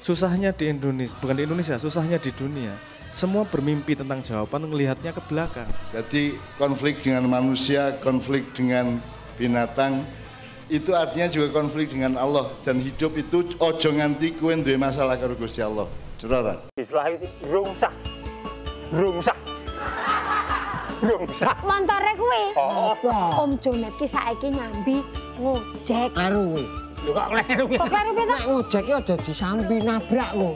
susahnya di Indonesia bukan di Indonesia susahnya di dunia semua bermimpi tentang jawaban melihatnya ke belakang jadi konflik dengan manusia konflik dengan binatang itu artinya juga konflik dengan Allah dan hidup itu ojo nganti kuen dua masalah karo Gusti Allah saudara istilah rungsah rungsah rungsah montore kuwi oh. Om Jonet kisah saiki nyambi ngojek karo Lho kok kleru piye? Gitu? Kok kleru piye to? Nek ngojek ki aja disambi nabrak lho.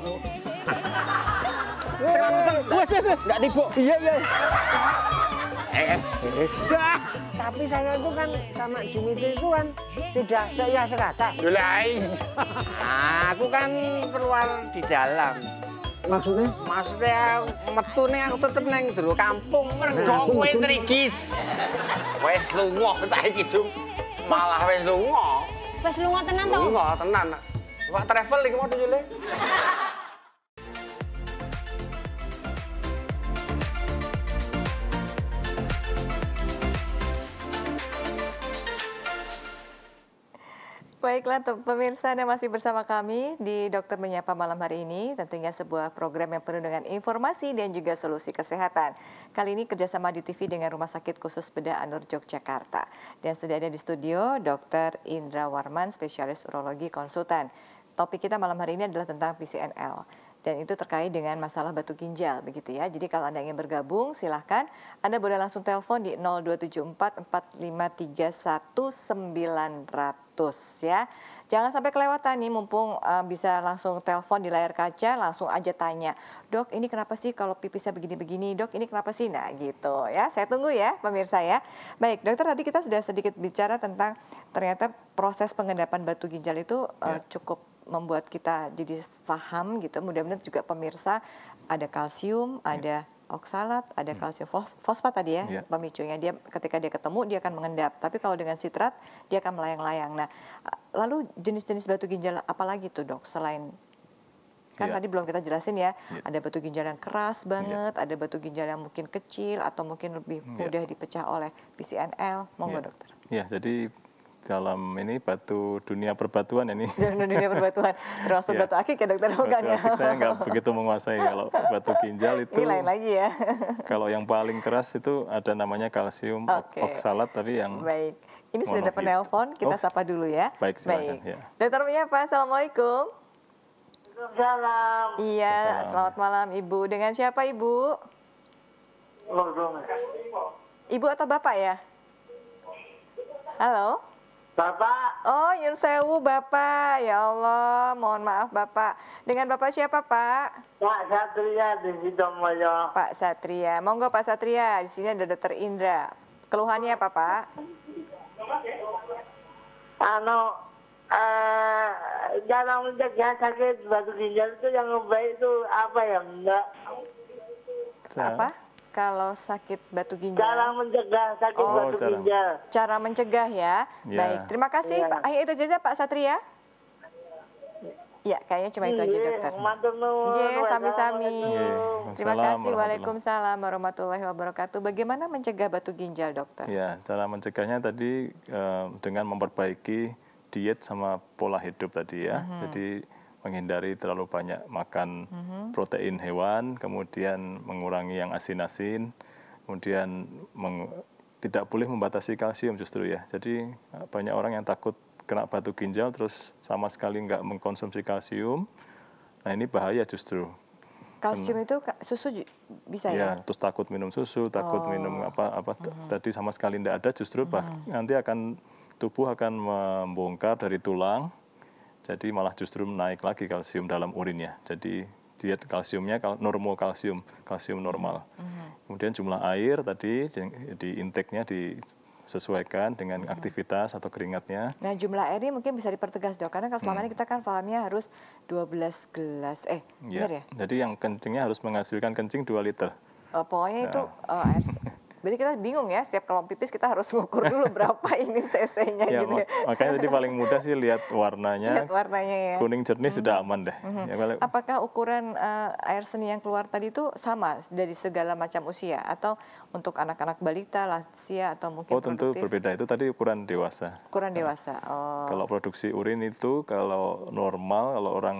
Wes wes wes enggak tipu. Iya iya. Es. Tapi saya itu kan sama Jimmy itu kan sudah saya sekata. Mulai. Iya. Nah, aku kan keluar di dalam. Maksudnya? Maksudnya metu nih aku tetep neng dulu kampung mergo kowe trigis. Wes lunga saiki, Jung. Malah wes lunga. Wis lunga tenan to? Lunga tenan. Wak traveling mau dulu Baiklah pemirsa Anda masih bersama kami di Dokter Menyapa malam hari ini. Tentunya sebuah program yang penuh dengan informasi dan juga solusi kesehatan. Kali ini kerjasama di TV dengan Rumah Sakit Khusus Bedah Anur Yogyakarta. Dan sudah ada di studio Dokter Indra Warman, spesialis urologi konsultan. Topik kita malam hari ini adalah tentang PCNL dan itu terkait dengan masalah batu ginjal begitu ya. Jadi kalau Anda ingin bergabung silahkan Anda boleh langsung telepon di 0274 putus ya. Jangan sampai kelewatan nih mumpung uh, bisa langsung telepon di layar kaca langsung aja tanya, "Dok, ini kenapa sih kalau pipisnya begini-begini? Dok, ini kenapa sih?" Nah, gitu ya. Saya tunggu ya pemirsa ya. Baik, dokter tadi kita sudah sedikit bicara tentang ternyata proses pengendapan batu ginjal itu uh, cukup membuat kita jadi paham gitu. Mudah-mudahan juga pemirsa ada kalsium, ya. ada oksalat, ada hmm. kalsium fosfat tadi ya yeah. pemicunya. Dia ketika dia ketemu dia akan mengendap. Tapi kalau dengan sitrat dia akan melayang-layang. Nah, lalu jenis-jenis batu ginjal apa lagi tuh dok selain kan yeah. tadi belum kita jelasin ya yeah. ada batu ginjal yang keras iya. banget, yeah. ada batu ginjal yang mungkin kecil atau mungkin lebih iya. mudah yeah. dipecah oleh PCNL. Monggo yeah. dokter. Ya, jadi dalam ini batu dunia perbatuan ini. Dunia, dunia perbatuan, termasuk ya. batu akik ya dokter bukan ya? saya nggak begitu menguasai kalau batu ginjal itu. Ini lain lagi ya. kalau yang paling keras itu ada namanya kalsium okay. oksalat tapi yang. Baik, ini sudah ada penelpon, kita oh. sapa dulu ya. Baik, silakan. Baik. Ya. Dokter Pak. Assalamualaikum. Salam. Iya, Salam. selamat malam Ibu. Dengan siapa Ibu? Ibu atau Bapak ya? Halo? Bapak. Oh, Yun Sewu, Bapak. Ya Allah, mohon maaf Bapak. Dengan Bapak siapa, Pak? Pak Satria di Sidomoyo. Pak Satria. Monggo Pak Satria, di sini ada Dokter Indra. Keluhannya apa, Pak? Ano eh, dalam mencegah sakit batu ginjal itu yang baik itu apa ya, Mbak? Apa? kalau sakit batu ginjal? Cara mencegah sakit oh, batu cara. ginjal. Cara mencegah ya. ya. Baik, terima kasih iya. ya. Pak Akhir itu saja Pak Satria. Ya, kayaknya cuma itu aja iya, dokter. Iya, sami-sami. Iya, terima kasih. Waalaikumsalam warahmatullahi wabarakatuh. Bagaimana mencegah batu ginjal, dokter? Ya, cara mencegahnya tadi eh, dengan memperbaiki diet sama pola hidup tadi ya. -hmm. Jadi menghindari terlalu banyak makan mm-hmm. protein hewan, kemudian mengurangi yang asin-asin, kemudian meng, tidak boleh membatasi kalsium justru ya. Jadi eh, banyak orang yang takut kena batu ginjal terus sama sekali nggak mengkonsumsi kalsium. Nah ini bahaya justru. Kalsium itu susu bisa ya? Ya, terus takut minum susu, takut oh. minum apa apa mm-hmm. tadi sama sekali tidak ada justru mm-hmm. nanti akan tubuh akan membongkar dari tulang jadi malah justru naik lagi kalsium dalam urinnya. Jadi diet kalsiumnya normal kalsium, kalsium normal. Mm -hmm. Kemudian jumlah air tadi di, di intake-nya disesuaikan dengan mhm. aktivitas atau keringatnya. Nah jumlah air ini mungkin bisa dipertegas dok, karena kalau selama ini hmm. kita kan pahamnya harus 12 gelas, eh ya. benar ya? Jadi yang kencingnya harus menghasilkan kencing 2 liter. Uh, pokoknya nah. itu uh, air Jadi kita bingung ya, setiap kalau pipis kita harus ngukur dulu berapa ini cc-nya ya, gitu. ya. Makanya tadi paling mudah sih lihat warnanya. Lihat warnanya ya. Kuning jernih hmm. sudah aman deh. Hmm. Ya, kalau... Apakah ukuran uh, air seni yang keluar tadi itu sama dari segala macam usia atau untuk anak-anak balita, lansia atau mungkin Oh, tentu berbeda. Itu tadi ukuran dewasa. Ukuran dewasa. Oh. Kalau produksi urin itu kalau normal kalau orang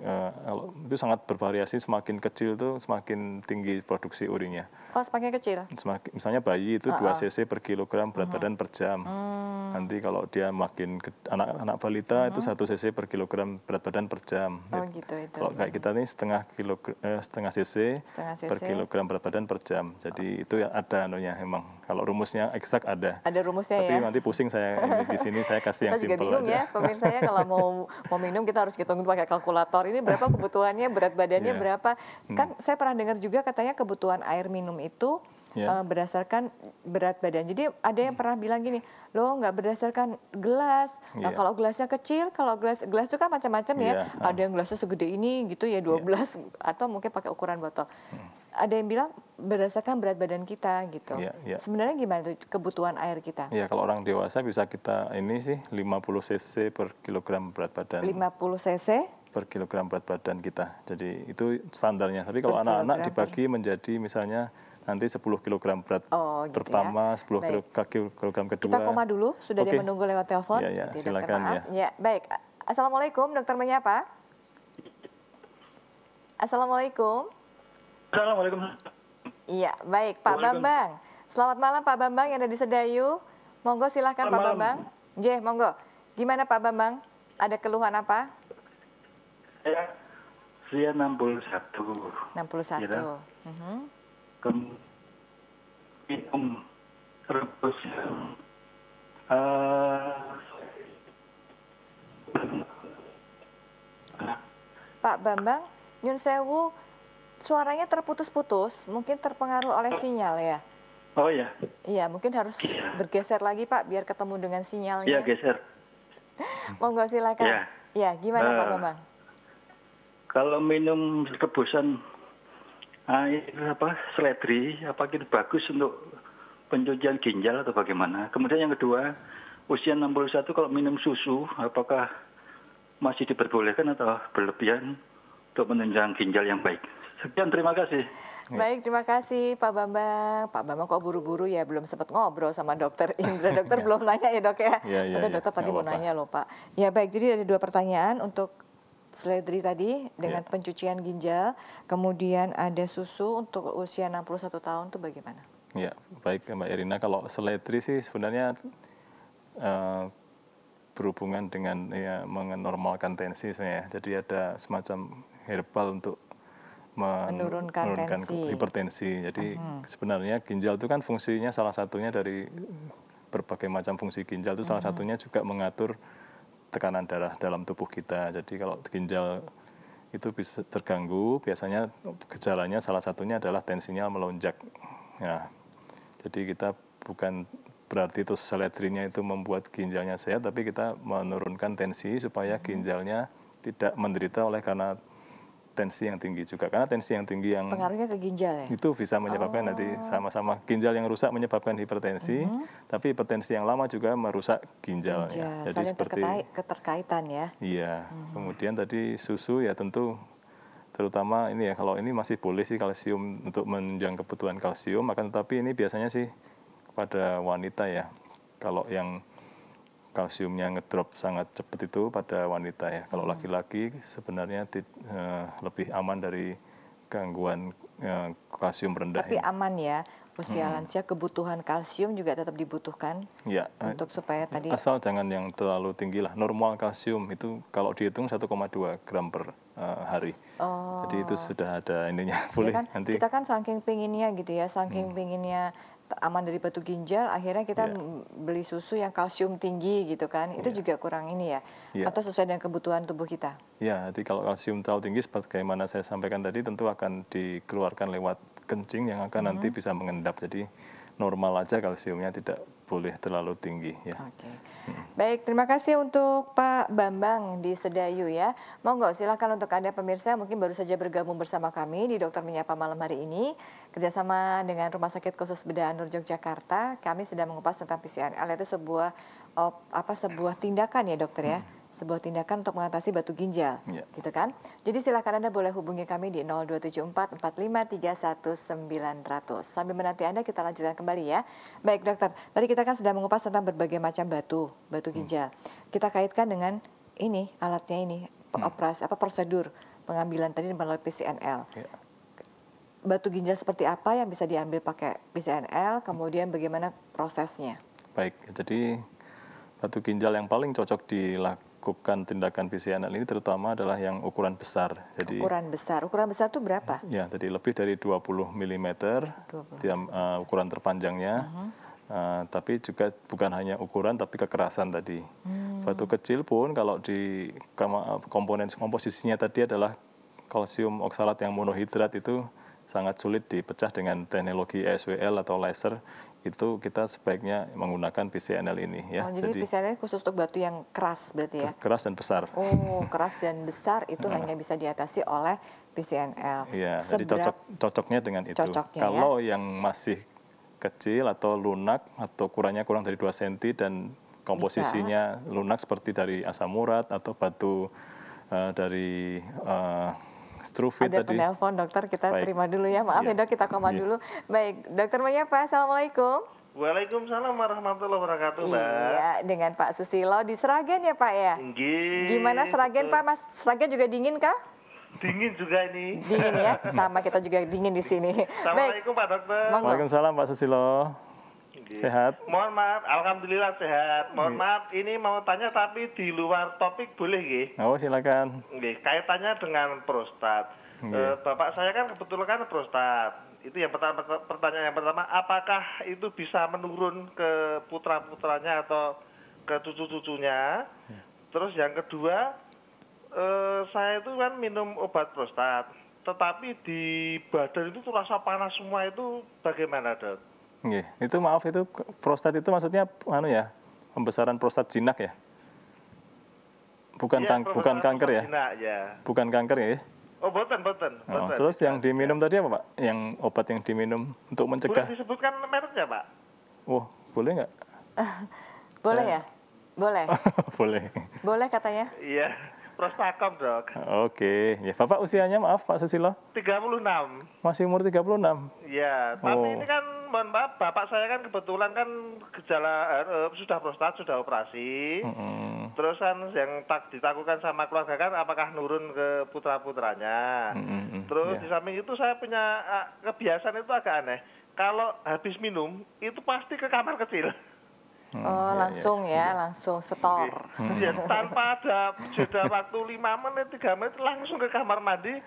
uh, itu sangat bervariasi semakin kecil tuh semakin tinggi produksi urinnya. Oh semakin kecil? Semakin, misalnya bayi itu oh, 2 cc per kilogram berat uh mhm. -huh. badan per jam. Hmm. Nanti kalau dia makin anak-anak balita uh -huh. itu mhm. satu cc per kilogram berat badan per jam. Oh gitu itu. Kalau kayak kita nih setengah kilo eh, setengah, cc setengah cc per kilogram berat badan per jam. Jadi oh. itu ada anunya emang kalau rumusnya eksak ada. Ada rumusnya Tapi ya. Tapi nanti pusing saya di sini saya kasih yang simpel aja. ya, pemirsa ya kalau mau mau minum kita harus hitung pakai kalkulator. Ini berapa kebutuhannya, berat badannya yeah. berapa. Kan hmm. saya pernah dengar juga katanya kebutuhan air minum itu yeah. Ya. uh, berdasarkan berat badan. Jadi ada yang pernah bilang gini, lo nggak berdasarkan gelas. Nah, iya. kalau gelasnya kecil, kalau gelas gelas itu kan macam-macam ya. Yeah. Iya, ada yang gelasnya segede ini gitu ya 12 yeah. Iya. atau mungkin pakai ukuran botol. Hmm. Ada yang bilang berdasarkan berat badan kita gitu. Yeah, yeah. Sebenarnya gimana tuh kebutuhan air kita? Ya yeah, kalau orang dewasa bisa kita ini sih 50 cc per kilogram berat badan. 50 cc per kilogram berat badan kita. Jadi itu standarnya. Tapi kalau anak-anak dibagi menjadi misalnya nanti 10 kg berat oh, gitu ya. pertama, ya. 10 baik. kg kedua. Kita koma dulu, sudah okay. menunggu lewat telepon. Ya, ya, silakan ya. ya. Baik, Assalamualaikum dokter menyapa. Assalamualaikum. Assalamualaikum. Iya, baik Pak Bambang. Selamat malam Pak Bambang yang ada di Sedayu. Monggo silahkan Pak Bambang. j monggo. Gimana Pak Bambang? Ada keluhan apa? Ya, saya 61. 61. Ya, enam puluh satu iya. mhm minum terus eh, Pak Bambang, Yun Sewu suaranya terputus-putus, mungkin terpengaruh oleh oh. sinyal ya. Oh ya. Iya, mungkin harus ya. bergeser lagi Pak biar ketemu dengan sinyalnya. Iya, geser. Monggo silakan. Iya, ya, gimana uh, Pak eh, Bambang? Kalau minum rebusan Ah, ini iya, apa seledri apa itu bagus untuk pencucian ginjal atau bagaimana? Kemudian yang kedua, usia 61 kalau minum susu apakah masih diperbolehkan atau berlebihan untuk menunjang ginjal yang baik? Sekian, terima kasih. Baik, terima kasih Pak Bambang. Pak Bambang kok buru-buru ya, belum sempat ngobrol sama dokter Indra. Dokter iya. belum nanya ya dok ya. ya, ya Ada iya. dokter ya. tadi mau nanya loh Pak. Ya baik, jadi ada dua pertanyaan untuk seledri tadi dengan yeah. pencucian ginjal, kemudian ada susu untuk usia 61 tahun itu bagaimana? Ya, baik Mbak Irina. Kalau seledri sih sebenarnya uh, berhubungan dengan ya, mengenormalkan tensi sebenarnya. Ya. Jadi ada semacam herbal untuk menurunkan, menurunkan tensi. hipertensi. Jadi uh sebenarnya ginjal itu kan fungsinya salah satunya dari berbagai macam fungsi ginjal itu salah mhm. satunya juga mengatur tekanan darah dalam tubuh kita. Jadi kalau ginjal itu bisa terganggu, biasanya gejalanya salah satunya adalah tensinya melonjak. Ya. Jadi kita bukan berarti itu seletrinya itu membuat ginjalnya sehat, tapi kita menurunkan tensi supaya hmm. ginjalnya tidak menderita oleh karena tensi yang tinggi juga karena tensi yang tinggi yang pengaruhnya ke ginjal ya itu bisa menyebabkan oh. nanti sama-sama ginjal yang rusak menyebabkan hipertensi mm-hmm. tapi hipertensi yang lama juga merusak ginjalnya ginjal. jadi Saling seperti keterkaitan ya iya mm-hmm. kemudian tadi susu ya tentu terutama ini ya kalau ini masih boleh sih kalsium untuk menunjang kebutuhan kalsium akan tetapi ini biasanya sih pada wanita ya kalau yang kalsiumnya ngedrop sangat cepat itu pada wanita ya. Kalau hmm. laki-laki hmm. sebenarnya di, uh, eh, lebih aman dari gangguan uh, kalsium rendah. Tapi ya. aman ya usia hmm. lansia kebutuhan kalsium juga tetap dibutuhkan. Ya. Eh, untuk supaya tadi asal jangan yang terlalu tinggi lah. Normal kalsium itu kalau dihitung 1,2 gram per uh, hari. Oh. Jadi itu oh. sudah ada ininya ya boleh kan, nanti. Kita kan saking pinginnya gitu ya, saking hmm. pinginnya aman dari batu ginjal akhirnya kita yeah. beli susu yang kalsium tinggi gitu kan itu yeah. juga kurang ini ya yeah. atau sesuai dengan kebutuhan tubuh kita ya yeah, jadi kalau kalsium terlalu tinggi seperti mana saya sampaikan tadi tentu akan dikeluarkan lewat kencing yang akan mm -hmm. nanti mhm. bisa mengendap jadi normal aja kalsiumnya tidak boleh terlalu tinggi ya okay. Baik, terima kasih untuk Pak Bambang di Sedayu ya. Monggo silakan untuk Anda pemirsa mungkin baru saja bergabung bersama kami di Dokter Menyapa malam hari ini. Kerjasama dengan Rumah Sakit Khusus Bedah Nur Yogyakarta, kami sedang mengupas tentang PCR. itu sebuah apa sebuah tindakan ya dokter ya. Hmm sebuah tindakan untuk mengatasi batu ginjal, yeah. gitu kan? Jadi silahkan Anda boleh hubungi kami di 02744531900. Sambil menanti Anda kita lanjutkan kembali ya. Baik dokter, tadi kita kan sedang mengupas tentang berbagai macam batu, batu hmm. ginjal. Hmm. Kita kaitkan dengan ini alatnya ini hmm. operasi apa prosedur pengambilan tadi melalui PCNL. Yeah. Batu ginjal seperti apa yang bisa diambil pakai PCNL, kemudian bagaimana prosesnya? Baik, jadi batu ginjal yang paling cocok dilakukan mencukupkan tindakan PCNL ini terutama adalah yang ukuran besar. Jadi ukuran besar. Ukuran besar itu berapa? Ya, jadi lebih dari 20 mm 20. Diam, uh, ukuran terpanjangnya. Uh -huh. Uh, tapi juga bukan hanya ukuran tapi kekerasan tadi. Hmm. Batu kecil pun kalau di komponen komposisinya tadi adalah kalsium oksalat yang monohidrat itu sangat sulit dipecah dengan teknologi SWL atau laser itu kita sebaiknya menggunakan PCNL ini ya. Oh, jadi, jadi PCNL khusus untuk batu yang keras berarti ya? Keras dan besar. Oh, keras dan besar itu nah. hanya bisa diatasi oleh PCNL. Iya, jadi cocok cocoknya dengan itu. Cocoknya, ya. Kalau ya? yang masih kecil atau lunak atau kurangnya kurang dari 2 cm dan komposisinya bisa. lunak seperti dari asam urat atau batu uh, dari uh, Strufi ada tadi. penelpon dokter kita Baik. terima dulu ya maaf ya, ya dok kita koma ya. dulu baik dokter Pak assalamualaikum Waalaikumsalam warahmatullahi wabarakatuh, Mbak. Iya, dengan Pak Susilo di Seragen ya, Pak ya? Gini, Gimana Seragen, Pak? Mas Seragen juga dingin kah? Dingin juga ini. Dingin ya, sama kita juga dingin di sini. Assalamualaikum Baik. Pak Dokter. Waalaikumsalam Pak Susilo. Sehat. Mohon maaf, alhamdulillah sehat. Mohon Gih. maaf, ini mau tanya tapi di luar topik boleh nggih? Oh, silakan. Nggih, kaitannya dengan prostat. E, bapak saya kan kebetulan kan prostat itu yang pertama pertanyaan yang pertama apakah itu bisa menurun ke putra putranya atau ke cucu cucunya ya. terus yang kedua eh, saya itu kan minum obat prostat tetapi di badan itu terasa panas semua itu bagaimana dok Oke, Itu maaf itu prostat itu maksudnya anu ya, pembesaran prostat jinak ya? Bukan ya, bukan kanker ya? Jinak, ya? Bukan kanker ya? Oh, boten, boten. Oh, boten. Oh, terus yang iya, diminum ya. tadi apa, Pak? Yang obat yang diminum untuk mencegah. Boleh disebutkan mereknya, Pak? Oh, boleh nggak? boleh Saya... ya? Boleh. boleh. Boleh katanya? Iya. Prostakom dok. Oke, ya Bapak usianya maaf Pak Susilo? 36. Masih umur 36? Iya, tapi oh. ini kan mohon maaf Bapak saya kan kebetulan kan gejala uh, sudah prostat, sudah operasi. Mm -hmm. Terus kan yang tak ditakukan sama keluarga kan apakah nurun ke putra-putranya. Mm -hmm. Terus yeah. di samping itu saya punya eh, kebiasaan itu agak aneh. Kalau habis minum itu pasti ke kamar kecil. Hmm. Oh, ya, langsung ya, ya langsung setor. Hmm. Ya, tanpa ada jeda waktu 5 menit, 3 menit langsung ke kamar mandi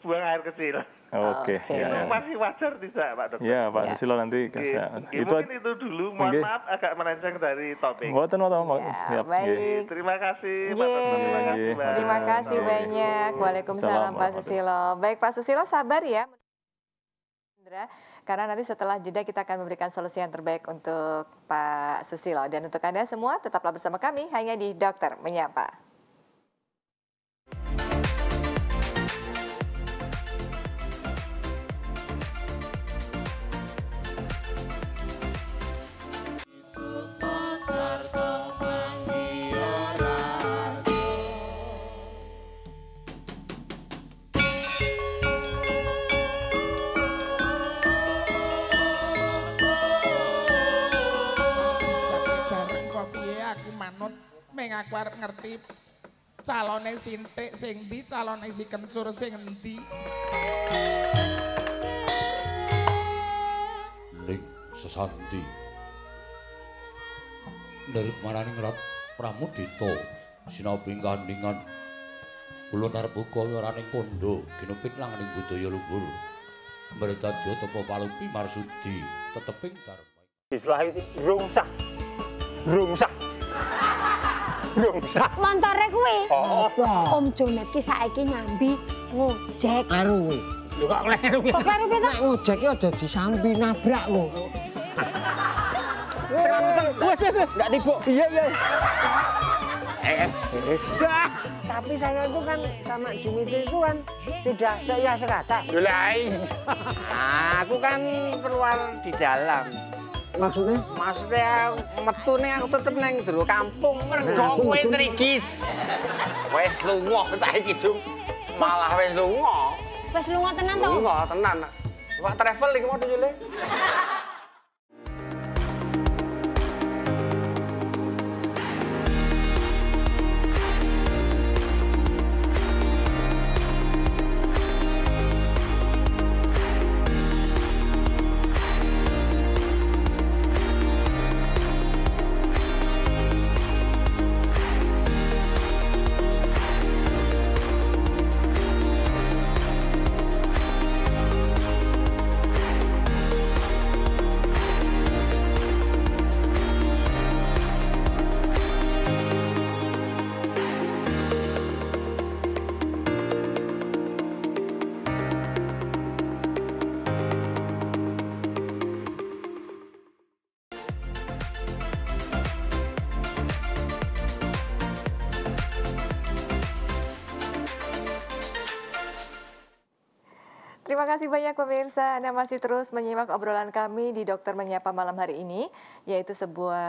buang air kecil. Oke. Okay. Okay. Ya, ya. masih wajar tidak Pak Dokter? Ya Pak iya. Susilo ya. nanti kasih. Iya, ya, itu mungkin itu dulu. Mohon okay. maaf agak melenceng dari topik. Mboten mboten ya, siap. Baik. Terima kasih Pak Dokter. Terima kasih. Terima kasih banyak. Waalaikumsalam Salam, Pak Susilo. Baik Pak Susilo sabar ya karena nanti setelah jeda kita akan memberikan solusi yang terbaik untuk Pak Susilo dan untuk Anda semua tetaplah bersama kami hanya di Dokter Menyapa. ngerti calone sintik sing ndi calone si sing ndi ning sesandi ndherek marani pramudita sinau kandingan kula tarbu kaya ora ning kondo ginupit lang ning budaya luhur merita tapa palupi marsudi tetep ing dharma islahi rungsah rungsah durung. Montore kuwi. Oh. Om Jonet ki saiki nyambi ngojek. Kleru kuwi. Lho kok kleru kuwi. Ya? Kok kleru kuwi to? Nek ngojek ki aja disambi nabrak lho. Wes wes wes enggak tipu. Iya iya. Eh, bisa. Tapi saya itu kan sama Jimmy itu kan sudah saya sekata. Dulai. Iya. Aku kan keluar di dalam. Maksudnya? Maksudnya metu nih aku tetep neng jero kampung. Nah, Mergo kowe trigis. Wes lunga saiki, Jung. Malah wes lunga. Wes lunga tenan to? Lunga tenan. travel traveling mau dulu. banyak pemirsa, Anda masih terus menyimak obrolan kami di Dokter Menyapa malam hari ini, yaitu sebuah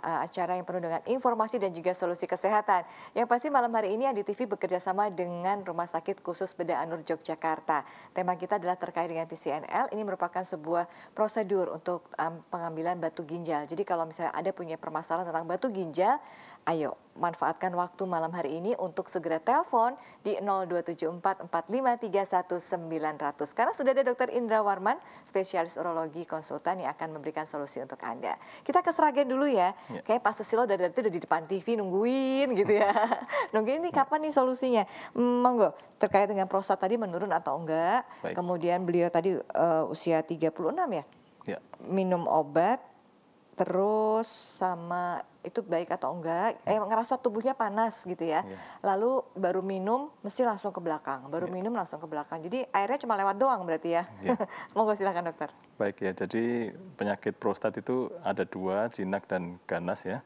eh, acara yang penuh dengan informasi dan juga solusi kesehatan. Yang pasti malam hari ini Adi TV bekerja sama dengan Rumah Sakit Khusus Beda Anur Yogyakarta. Tema kita adalah terkait dengan PCNL, ini merupakan sebuah prosedur untuk eh, pengambilan batu ginjal. Jadi kalau misalnya ada punya permasalahan tentang batu ginjal, Ayo, manfaatkan waktu malam hari ini untuk segera telepon di 02744531900 karena sudah ada Dokter Indra Warman, spesialis urologi konsultan yang akan memberikan solusi untuk Anda. Kita ke Sragen dulu ya. ya. Kayak Pak Susilo dari tadi udah di depan TV nungguin gitu ya. nungguin ini kapan nih solusinya? Hmm, monggo, terkait dengan prostat tadi menurun atau enggak? Baik. Kemudian beliau tadi uh, usia 36 ya? Ya. Minum obat terus sama itu baik atau enggak eh hmm. ngerasa tubuhnya panas gitu ya yeah. lalu baru minum mesti langsung ke belakang baru yeah. minum langsung ke belakang jadi airnya cuma lewat doang berarti ya yeah. monggo silakan dokter baik ya jadi penyakit prostat itu ada dua jinak dan ganas ya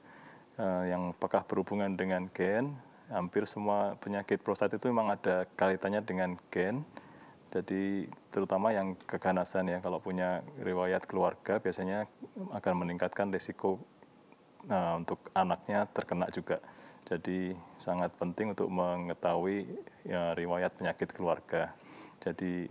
eh, yang apakah berhubungan dengan gen hampir semua penyakit prostat itu memang ada kaitannya dengan gen jadi terutama yang keganasan ya, kalau punya riwayat keluarga biasanya akan meningkatkan resiko nah, eh, untuk anaknya terkena juga. Jadi sangat penting untuk mengetahui ya, riwayat penyakit keluarga. Jadi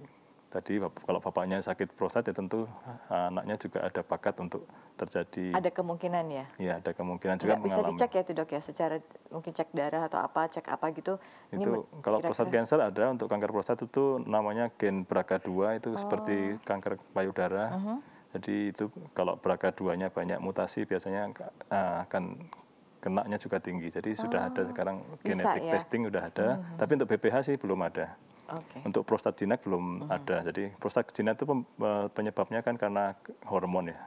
tadi kalau bapaknya sakit prostat ya tentu eh, anaknya juga ada bakat untuk terjadi. Ada kemungkinan ya? Iya, ada kemungkinan juga Nggak mengalami. bisa dicek ya itu dok ya, secara mungkin cek darah atau apa, cek apa gitu. Itu Ini kalau prostat cancer ada untuk kanker prostat itu namanya gen BRCA2 itu oh. seperti kanker payudara. Uh mhm. -huh. Jadi itu kalau BRCA2-nya banyak mutasi biasanya uh, ah, akan kenaknya juga tinggi. Jadi oh, sudah ada oh, sekarang genetik ya? testing sudah ada, uh mhm. -huh. tapi untuk BPH sih belum ada. Okay. Untuk prostat jinak belum mm -hmm. ada. Jadi prostat jinak itu eh, penyebabnya kan karena hormon ya.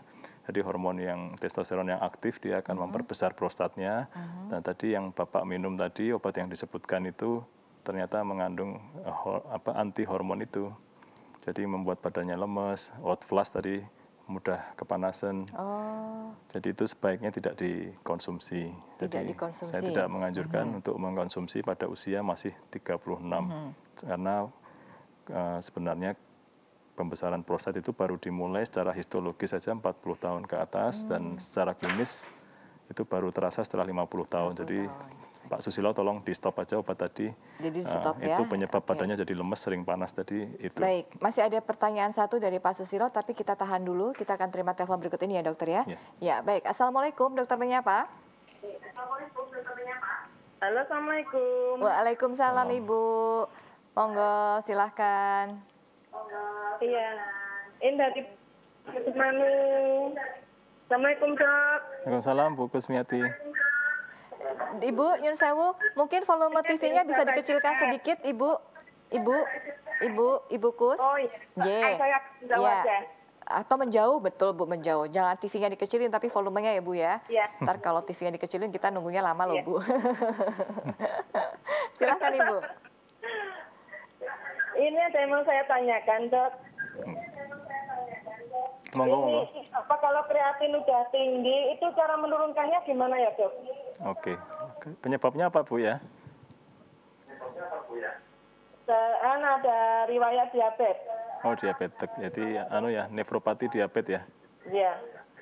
Jadi hormon yang testosteron yang aktif dia akan mm-hmm. memperbesar prostatnya. Mm Dan tadi yang Bapak minum tadi obat yang disebutkan itu ternyata mengandung eh, apa anti hormon itu. Jadi membuat badannya lemes, hot flash tadi mudah kepanasan. Oh. Jadi itu sebaiknya tidak dikonsumsi. Tidak Jadi dikonsumsi. saya tidak menganjurkan mm -hmm. untuk mengkonsumsi pada usia masih 36 mm -hmm. karena uh, sebenarnya pembesaran prostat itu baru dimulai secara histologis saja 40 tahun ke atas hmm. dan secara klinis itu baru terasa setelah 50 tahun. 50 jadi tahun. Pak Susilo tolong di stop aja obat tadi. Jadi eh, stop uh, ya. Itu penyebab okay. badannya jadi lemes, sering panas tadi itu. Baik, masih ada pertanyaan satu dari Pak Susilo tapi kita tahan dulu. Kita akan terima telepon berikut ini ya dokter ya. Ya, ya baik. Assalamualaikum dokter menyapa. Assalamualaikum dokter menyapa. Halo, Assalamualaikum. Waalaikumsalam Ibu. Monggo silahkan. Iya. Ini dari Manu. Assalamualaikum, Dok. Waalaikumsalam, Bu Kusmiati. Ibu, Nyun Sewu, mungkin volume iya, TV-nya iya, bisa dikecilkan sedikit, Ibu. Ibu, Ibu, Ibu Kus. Oh iya. Yeah. Saya jauh yeah. aja. Atau menjauh, betul Bu, menjauh. Jangan TV-nya dikecilin, tapi volumenya ya Bu ya. Iya. Yeah. Ntar kalau TV-nya dikecilin, kita nunggunya lama loh yeah. Bu. Silakan Ibu ini ada yang mau saya tanyakan dok. Hmm. Monggo, monggo. Apa kalau kreatin udah tinggi, itu cara menurunkannya gimana ya dok? Oke, okay. penyebabnya apa bu ya? Penyebabnya kan apa bu ya? ada riwayat diabetes. Oh diabetes, jadi anu ya nefropati diabetes ya? Iya.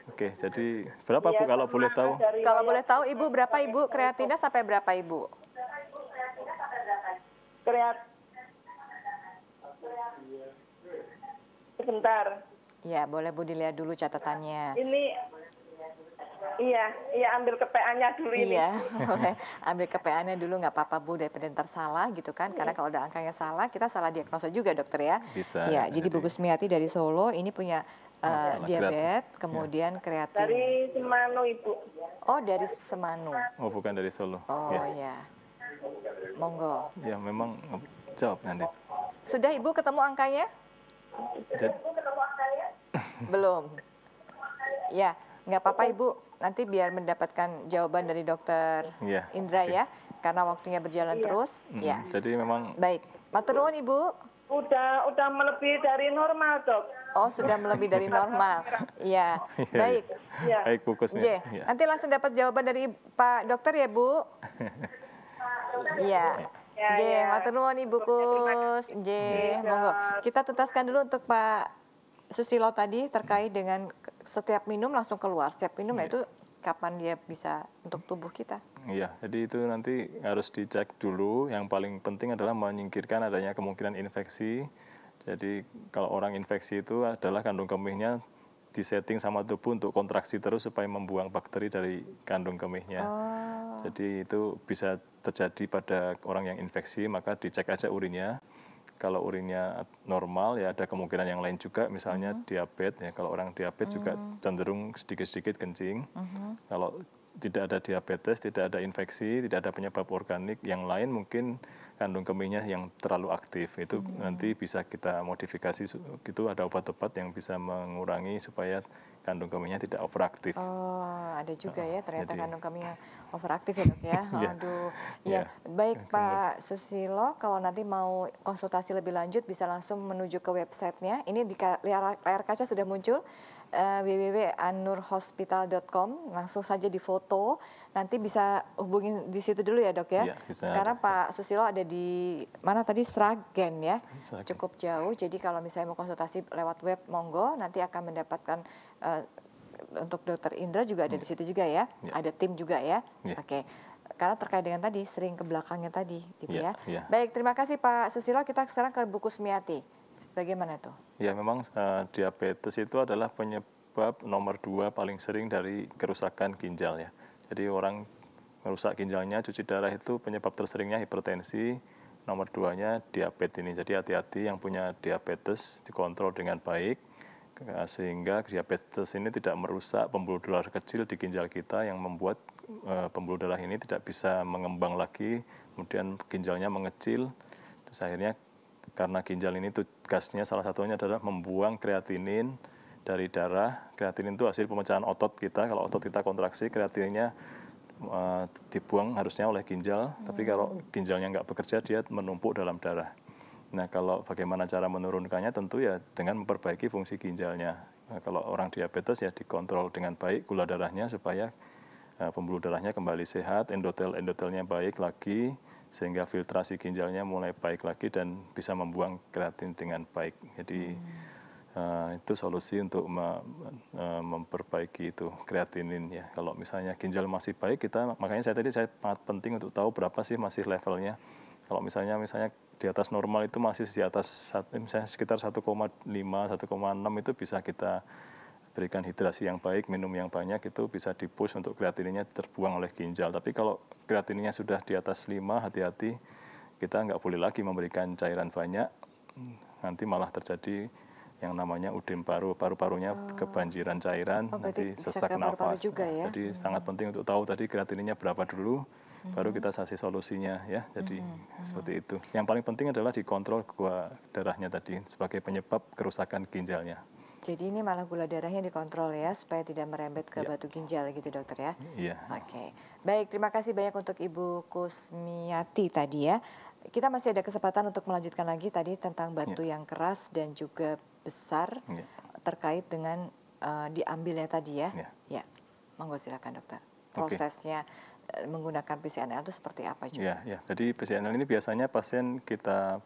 Oke, jadi berapa ya, bu iya, kalau boleh tahu? Kalau boleh tahu ibu berapa ibu kreatinnya sampai berapa ibu? Kreat sebentar. Ya, boleh Bu dilihat dulu catatannya. Ini Iya, iya ambil ke PA-nya dulu ini. Iya, ambil ke PA-nya dulu nggak apa-apa Bu daripada ntar salah gitu kan. Karena iya. kalau ada angkanya salah, kita salah diagnosa juga dokter ya. Bisa. Ya, jadi, jadi Bu Gusmiati dari Solo ini punya uh, diabetes, iya. kemudian ya. kreatin. Dari Semanu Ibu. Oh, dari Semanu. Oh, bukan dari Solo. Oh, ya. ya. Monggo. Ya, memang jawab nanti. Sudah Ibu ketemu angkanya? Belum. Ya, nggak apa-apa Ibu. Nanti biar mendapatkan jawaban dari dokter ya, Indra okay. ya, karena waktunya berjalan ya. terus. Hmm, ya. Jadi memang. Baik, maturun Ibu. Udah, udah melebihi dari normal dok. Oh, sudah melebihi dari iya. normal. Iya. Oh, iya, iya. Baik. Ya. Baik Bu Kusmi. Ya. Nanti langsung dapat jawaban dari Pak Dokter ya Bu. Iya. Ya. Ya, J, ya. matur nuwun Ibu Kus. J, monggo. Kita tuntaskan dulu untuk Pak Susilo tadi terkait dengan setiap minum langsung keluar. Setiap minum ya. itu kapan dia bisa untuk tubuh kita? Iya, jadi itu nanti harus dicek dulu. Yang paling penting adalah menyingkirkan adanya kemungkinan infeksi. Jadi kalau orang infeksi itu adalah kandung kemihnya disetting sama tubuh untuk kontraksi terus supaya membuang bakteri dari kandung kemihnya. Oh. Jadi itu bisa terjadi pada orang yang infeksi, maka dicek aja urinnya. Kalau urinnya normal ya ada kemungkinan yang lain juga, misalnya mm. diabetes ya. Kalau orang diabetes mm. juga mhm. cenderung sedikit-sedikit kencing. Mm -hmm. Kalau tidak ada diabetes, tidak ada infeksi, tidak ada penyebab organik yang lain mungkin kandung kemihnya yang terlalu aktif itu hmm. nanti bisa kita modifikasi itu ada obat-obat yang bisa mengurangi supaya kandung kemihnya tidak overaktif. Oh, ada juga uh, ya ah, ternyata jadi, kandung kemihnya overaktif ya dok ya. Iya. Aduh, ya yeah. baik yeah. Pak Susilo, kalau nanti mau konsultasi lebih lanjut bisa langsung menuju ke websitenya. Ini di layar kaca sudah muncul uh, eh, www.anurhospital.com langsung saja di foto nanti bisa hubungin di situ dulu ya dok ya, ya sekarang ada. Pak Susilo ada di mana tadi Sragen ya Sragen. cukup jauh jadi kalau misalnya mau konsultasi lewat web monggo nanti akan mendapatkan uh, untuk dokter Indra juga ada ya. di hmm. situ juga ya, ya. ada tim juga ya, ya. oke okay karena terkait dengan tadi sering ke belakangnya tadi gitu yeah, ya. Yeah. Baik, terima kasih Pak Susilo. Kita sekarang ke Buku Kusmiati. Bagaimana itu? Ya memang uh, diabetes itu adalah penyebab nomor dua paling sering dari kerusakan ginjal ya. Jadi orang merusak ginjalnya, cuci darah itu penyebab terseringnya hipertensi, nomor duanya diabetes ini. Jadi hati-hati yang punya diabetes dikontrol dengan baik eh, sehingga diabetes ini tidak merusak pembuluh darah kecil di ginjal kita yang membuat uh, pembuluh darah ini tidak bisa mengembang lagi, kemudian ginjalnya mengecil, terus akhirnya karena ginjal ini tugasnya salah satunya adalah membuang kreatinin dari darah. Kreatinin itu hasil pemecahan otot kita. Kalau otot kita kontraksi, kreatininnya e, eh, dibuang harusnya oleh ginjal. Hmm. Tapi kalau ginjalnya nggak bekerja, dia menumpuk dalam darah. Nah, kalau bagaimana cara menurunkannya tentu ya dengan memperbaiki fungsi ginjalnya. Nah, kalau orang diabetes ya dikontrol dengan baik gula darahnya supaya e, pembuluh darahnya kembali sehat, endotel endotelnya baik lagi, sehingga filtrasi ginjalnya mulai baik lagi dan bisa membuang kreatin dengan baik. Jadi hmm. uh, itu solusi untuk me, uh, memperbaiki itu kreatinin ya. Kalau misalnya ginjal masih baik, kita makanya saya tadi saya sangat penting untuk tahu berapa sih masih levelnya. Kalau misalnya misalnya di atas normal itu masih di atas misalnya sekitar 1,5 1,6 itu bisa kita berikan hidrasi yang baik, minum yang banyak itu bisa dipush untuk kreatininnya terbuang oleh ginjal. Tapi kalau kreatininnya sudah di atas 5, hati-hati kita nggak boleh lagi memberikan cairan banyak, nanti malah terjadi yang namanya udem paru, paru-parunya oh. kebanjiran cairan, oh, nanti sesak nafas. Juga nah, ya? Jadi hmm. sangat penting untuk tahu tadi kreatininnya berapa dulu, hmm. baru kita kasih solusinya ya. Jadi hmm, hmm, hmm. seperti itu. Yang paling penting adalah dikontrol gua darahnya tadi sebagai penyebab kerusakan ginjalnya. Jadi ini malah gula darahnya dikontrol ya supaya tidak merembet ke ya. batu ginjal gitu dokter ya. Iya. Oke. Okay. Baik, terima kasih banyak untuk Ibu Kusmiati tadi ya. Kita masih ada kesempatan untuk melanjutkan lagi tadi tentang batu ya. yang keras dan juga besar ya. terkait dengan uh, eh, diambilnya tadi ya. Ya. ya. Monggo silakan dokter. Prosesnya okay. Eh, menggunakan PCNL itu seperti apa juga? Ya, ya. Jadi PCNL ini biasanya pasien kita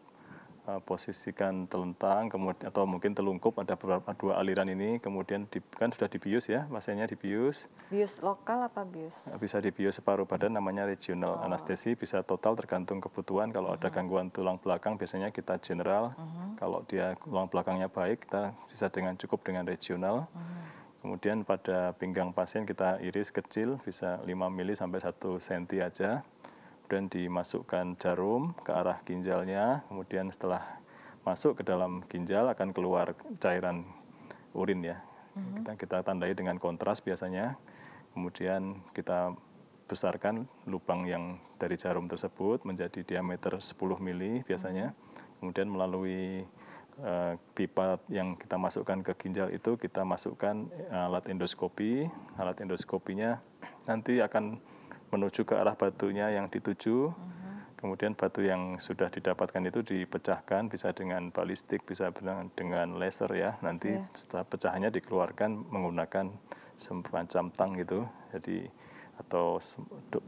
Eh, posisikan telentang kemudian atau mungkin telungkup ada beberapa dua aliran ini kemudian di, kan sudah dibius ya pasiennya dibius bius lokal apa bius eh, bisa dibius separuh badan namanya regional oh. anestesi bisa total tergantung kebutuhan kalau ada mm-hmm. gangguan tulang belakang biasanya kita general uh mm-hmm. -huh. kalau dia tulang belakangnya baik kita bisa dengan cukup dengan regional uh mm-hmm. -huh. kemudian pada pinggang pasien kita iris kecil bisa 5 mili sampai 1 cm aja kemudian dimasukkan jarum ke arah ginjalnya, kemudian setelah masuk ke dalam ginjal akan keluar cairan urin ya. Mm-hmm. Kita kita tandai dengan kontras biasanya. Kemudian kita besarkan lubang yang dari jarum tersebut menjadi diameter 10 mili biasanya. Mm-hmm. Kemudian melalui eh, pipa yang kita masukkan ke ginjal itu kita masukkan eh, alat endoskopi. Alat endoskopinya nanti akan menuju ke arah batunya yang dituju. Uh -huh. Kemudian batu yang sudah didapatkan itu dipecahkan bisa dengan balistik, bisa dengan laser ya. Nanti yeah. setelah pecahannya dikeluarkan menggunakan semacam tang gitu. Jadi atau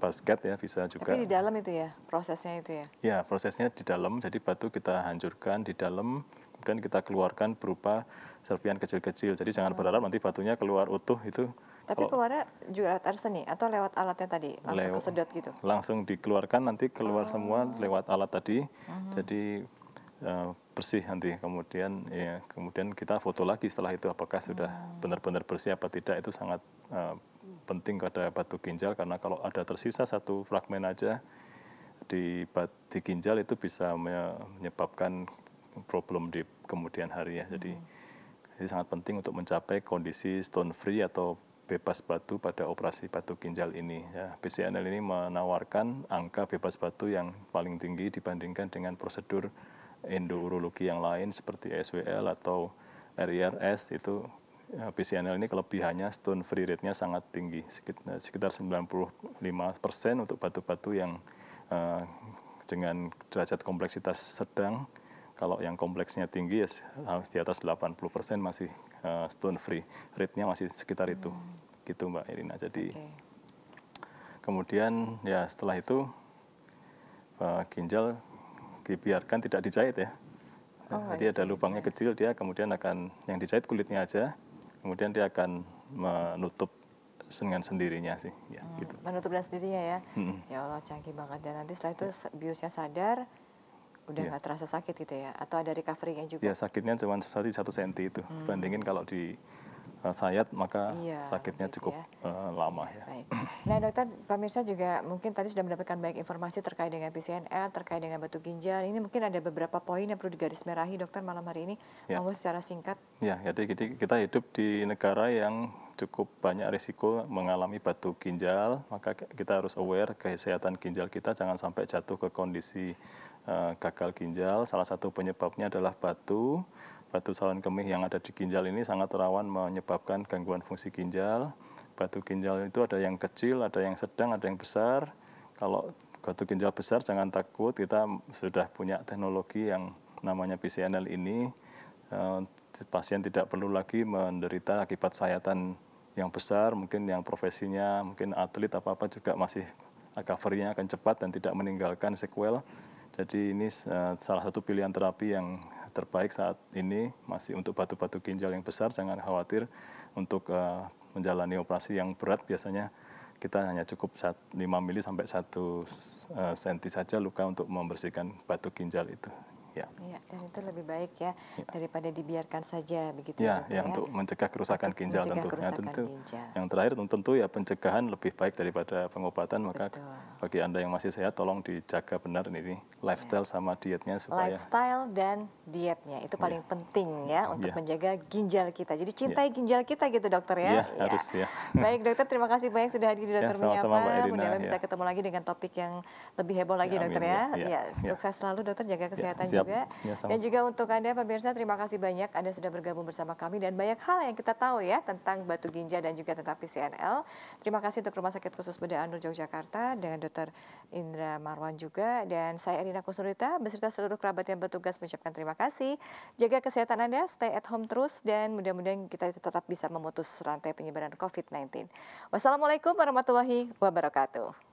basket ya bisa juga. Tapi di dalam itu ya prosesnya itu ya? Ya prosesnya di dalam, jadi batu kita hancurkan di dalam, kemudian kita keluarkan berupa serpian kecil-kecil. Jadi jangan hmm. berharap nanti batunya keluar utuh itu tapi Kalau, oh. keluarnya juga lewat arseni atau lewat alatnya tadi langsung lewat, kesedot gitu? Langsung dikeluarkan nanti keluar oh. semua lewat alat tadi. Mm-hmm. Jadi uh, bersih nanti kemudian ya kemudian kita foto lagi setelah itu apakah sudah hmm. benar-benar bersih apa tidak itu sangat uh, penting pada batu ginjal karena kalau ada tersisa satu fragmen aja di di ginjal itu bisa menyebabkan problem di kemudian hari ya jadi hmm. jadi sangat penting untuk mencapai kondisi stone free atau bebas batu pada operasi batu ginjal ini. Ya, PCNL ini menawarkan angka bebas batu yang paling tinggi dibandingkan dengan prosedur endourologi yang lain seperti SWL atau RIRS itu PCNL ya, ini kelebihannya stone free rate-nya sangat tinggi eh, sekitar 95 persen untuk batu-batu yang uh, dengan derajat kompleksitas sedang kalau yang kompleksnya tinggi ya harus di atas 80% masih uh, stone free. Rate-nya masih sekitar hmm. itu. Gitu Mbak Irina. Jadi okay. kemudian ya setelah itu uh, ginjal dibiarkan tidak dijahit ya. Oh, nah, Jadi ada lubangnya kecil dia kemudian akan yang dijahit kulitnya aja. Kemudian dia akan menutup dengan sendirinya sih ya hmm, gitu menutup dengan sendirinya ya hmm. ya Allah canggih banget dan nanti setelah itu biusnya sadar udah iya. nggak yeah. terasa sakit gitu ya atau ada recovery yang juga ya sakitnya cuma satu satu senti itu hmm. bandingin kalau di uh, sayat maka yeah, sakitnya gitu cukup ya. uh, lama ya. Baik. Nah dokter pemirsa juga mungkin tadi sudah mendapatkan banyak informasi terkait dengan PCNL terkait dengan batu ginjal ini mungkin ada beberapa poin yang perlu digaris digarisbawahi dokter malam hari ini yeah. mau secara singkat. Ya jadi kita hidup di negara yang cukup banyak risiko mengalami batu ginjal maka kita harus aware kesehatan ginjal kita jangan sampai jatuh ke kondisi Eh, gagal ginjal. Salah satu penyebabnya adalah batu. Batu saluran kemih yang ada di ginjal ini sangat rawan menyebabkan gangguan fungsi ginjal. Batu ginjal itu ada yang kecil, ada yang sedang, ada yang besar. Kalau batu ginjal besar jangan takut, kita sudah punya teknologi yang namanya PCNL ini. Eh, pasien tidak perlu lagi menderita akibat sayatan yang besar, mungkin yang profesinya, mungkin atlet apa-apa juga masih recovery-nya akan cepat dan tidak meninggalkan sequel jadi ini eh, salah satu pilihan terapi yang terbaik saat ini masih untuk batu-batu ginjal yang besar jangan khawatir untuk eh, menjalani operasi yang berat biasanya kita hanya cukup 5 mili sampai 1 cm eh, senti saja luka untuk membersihkan batu ginjal itu. Ya. ya dan itu lebih baik ya, ya. daripada dibiarkan saja begitu. Ya, ya. untuk mencegah kerusakan untuk ginjal mencegah tentunya. Kerusakan tentu. Ginjal. Yang terakhir tentu ya pencegahan lebih baik daripada pengobatan. Maka Betul. bagi anda yang masih sehat, tolong dijaga benar ini lifestyle ya. sama dietnya supaya. Lifestyle dan dietnya itu iya. paling ya. penting ya iya. untuk ya. menjaga ginjal kita. Jadi iya. cintai ya. ginjal kita gitu dokter ya. Ya, ya. harus ya. Baik dokter, terima kasih banyak sudah hadir di ya, dokter ya, menyapa. Mudah-mudahan ya. bisa ketemu lagi dengan topik yang lebih heboh lagi ya, dokter ya. amin, ya. Ya. ya. Sukses selalu dokter, jaga ya, kesehatan. Ya juga. Ya, Dan juga untuk Anda pemirsa terima kasih banyak Anda sudah bergabung bersama kami dan banyak hal yang kita tahu ya tentang batu ginjal dan juga tentang PCNL. Terima kasih untuk Rumah Sakit Khusus Bedah Anur Yogyakarta dengan Dr. Indra Marwan juga dan saya Erina Kusurita beserta seluruh kerabat yang bertugas mengucapkan terima kasih. Jaga kesehatan Anda, stay at home terus dan mudah-mudahan kita tetap bisa memutus rantai penyebaran COVID-19. Wassalamualaikum warahmatullahi wabarakatuh.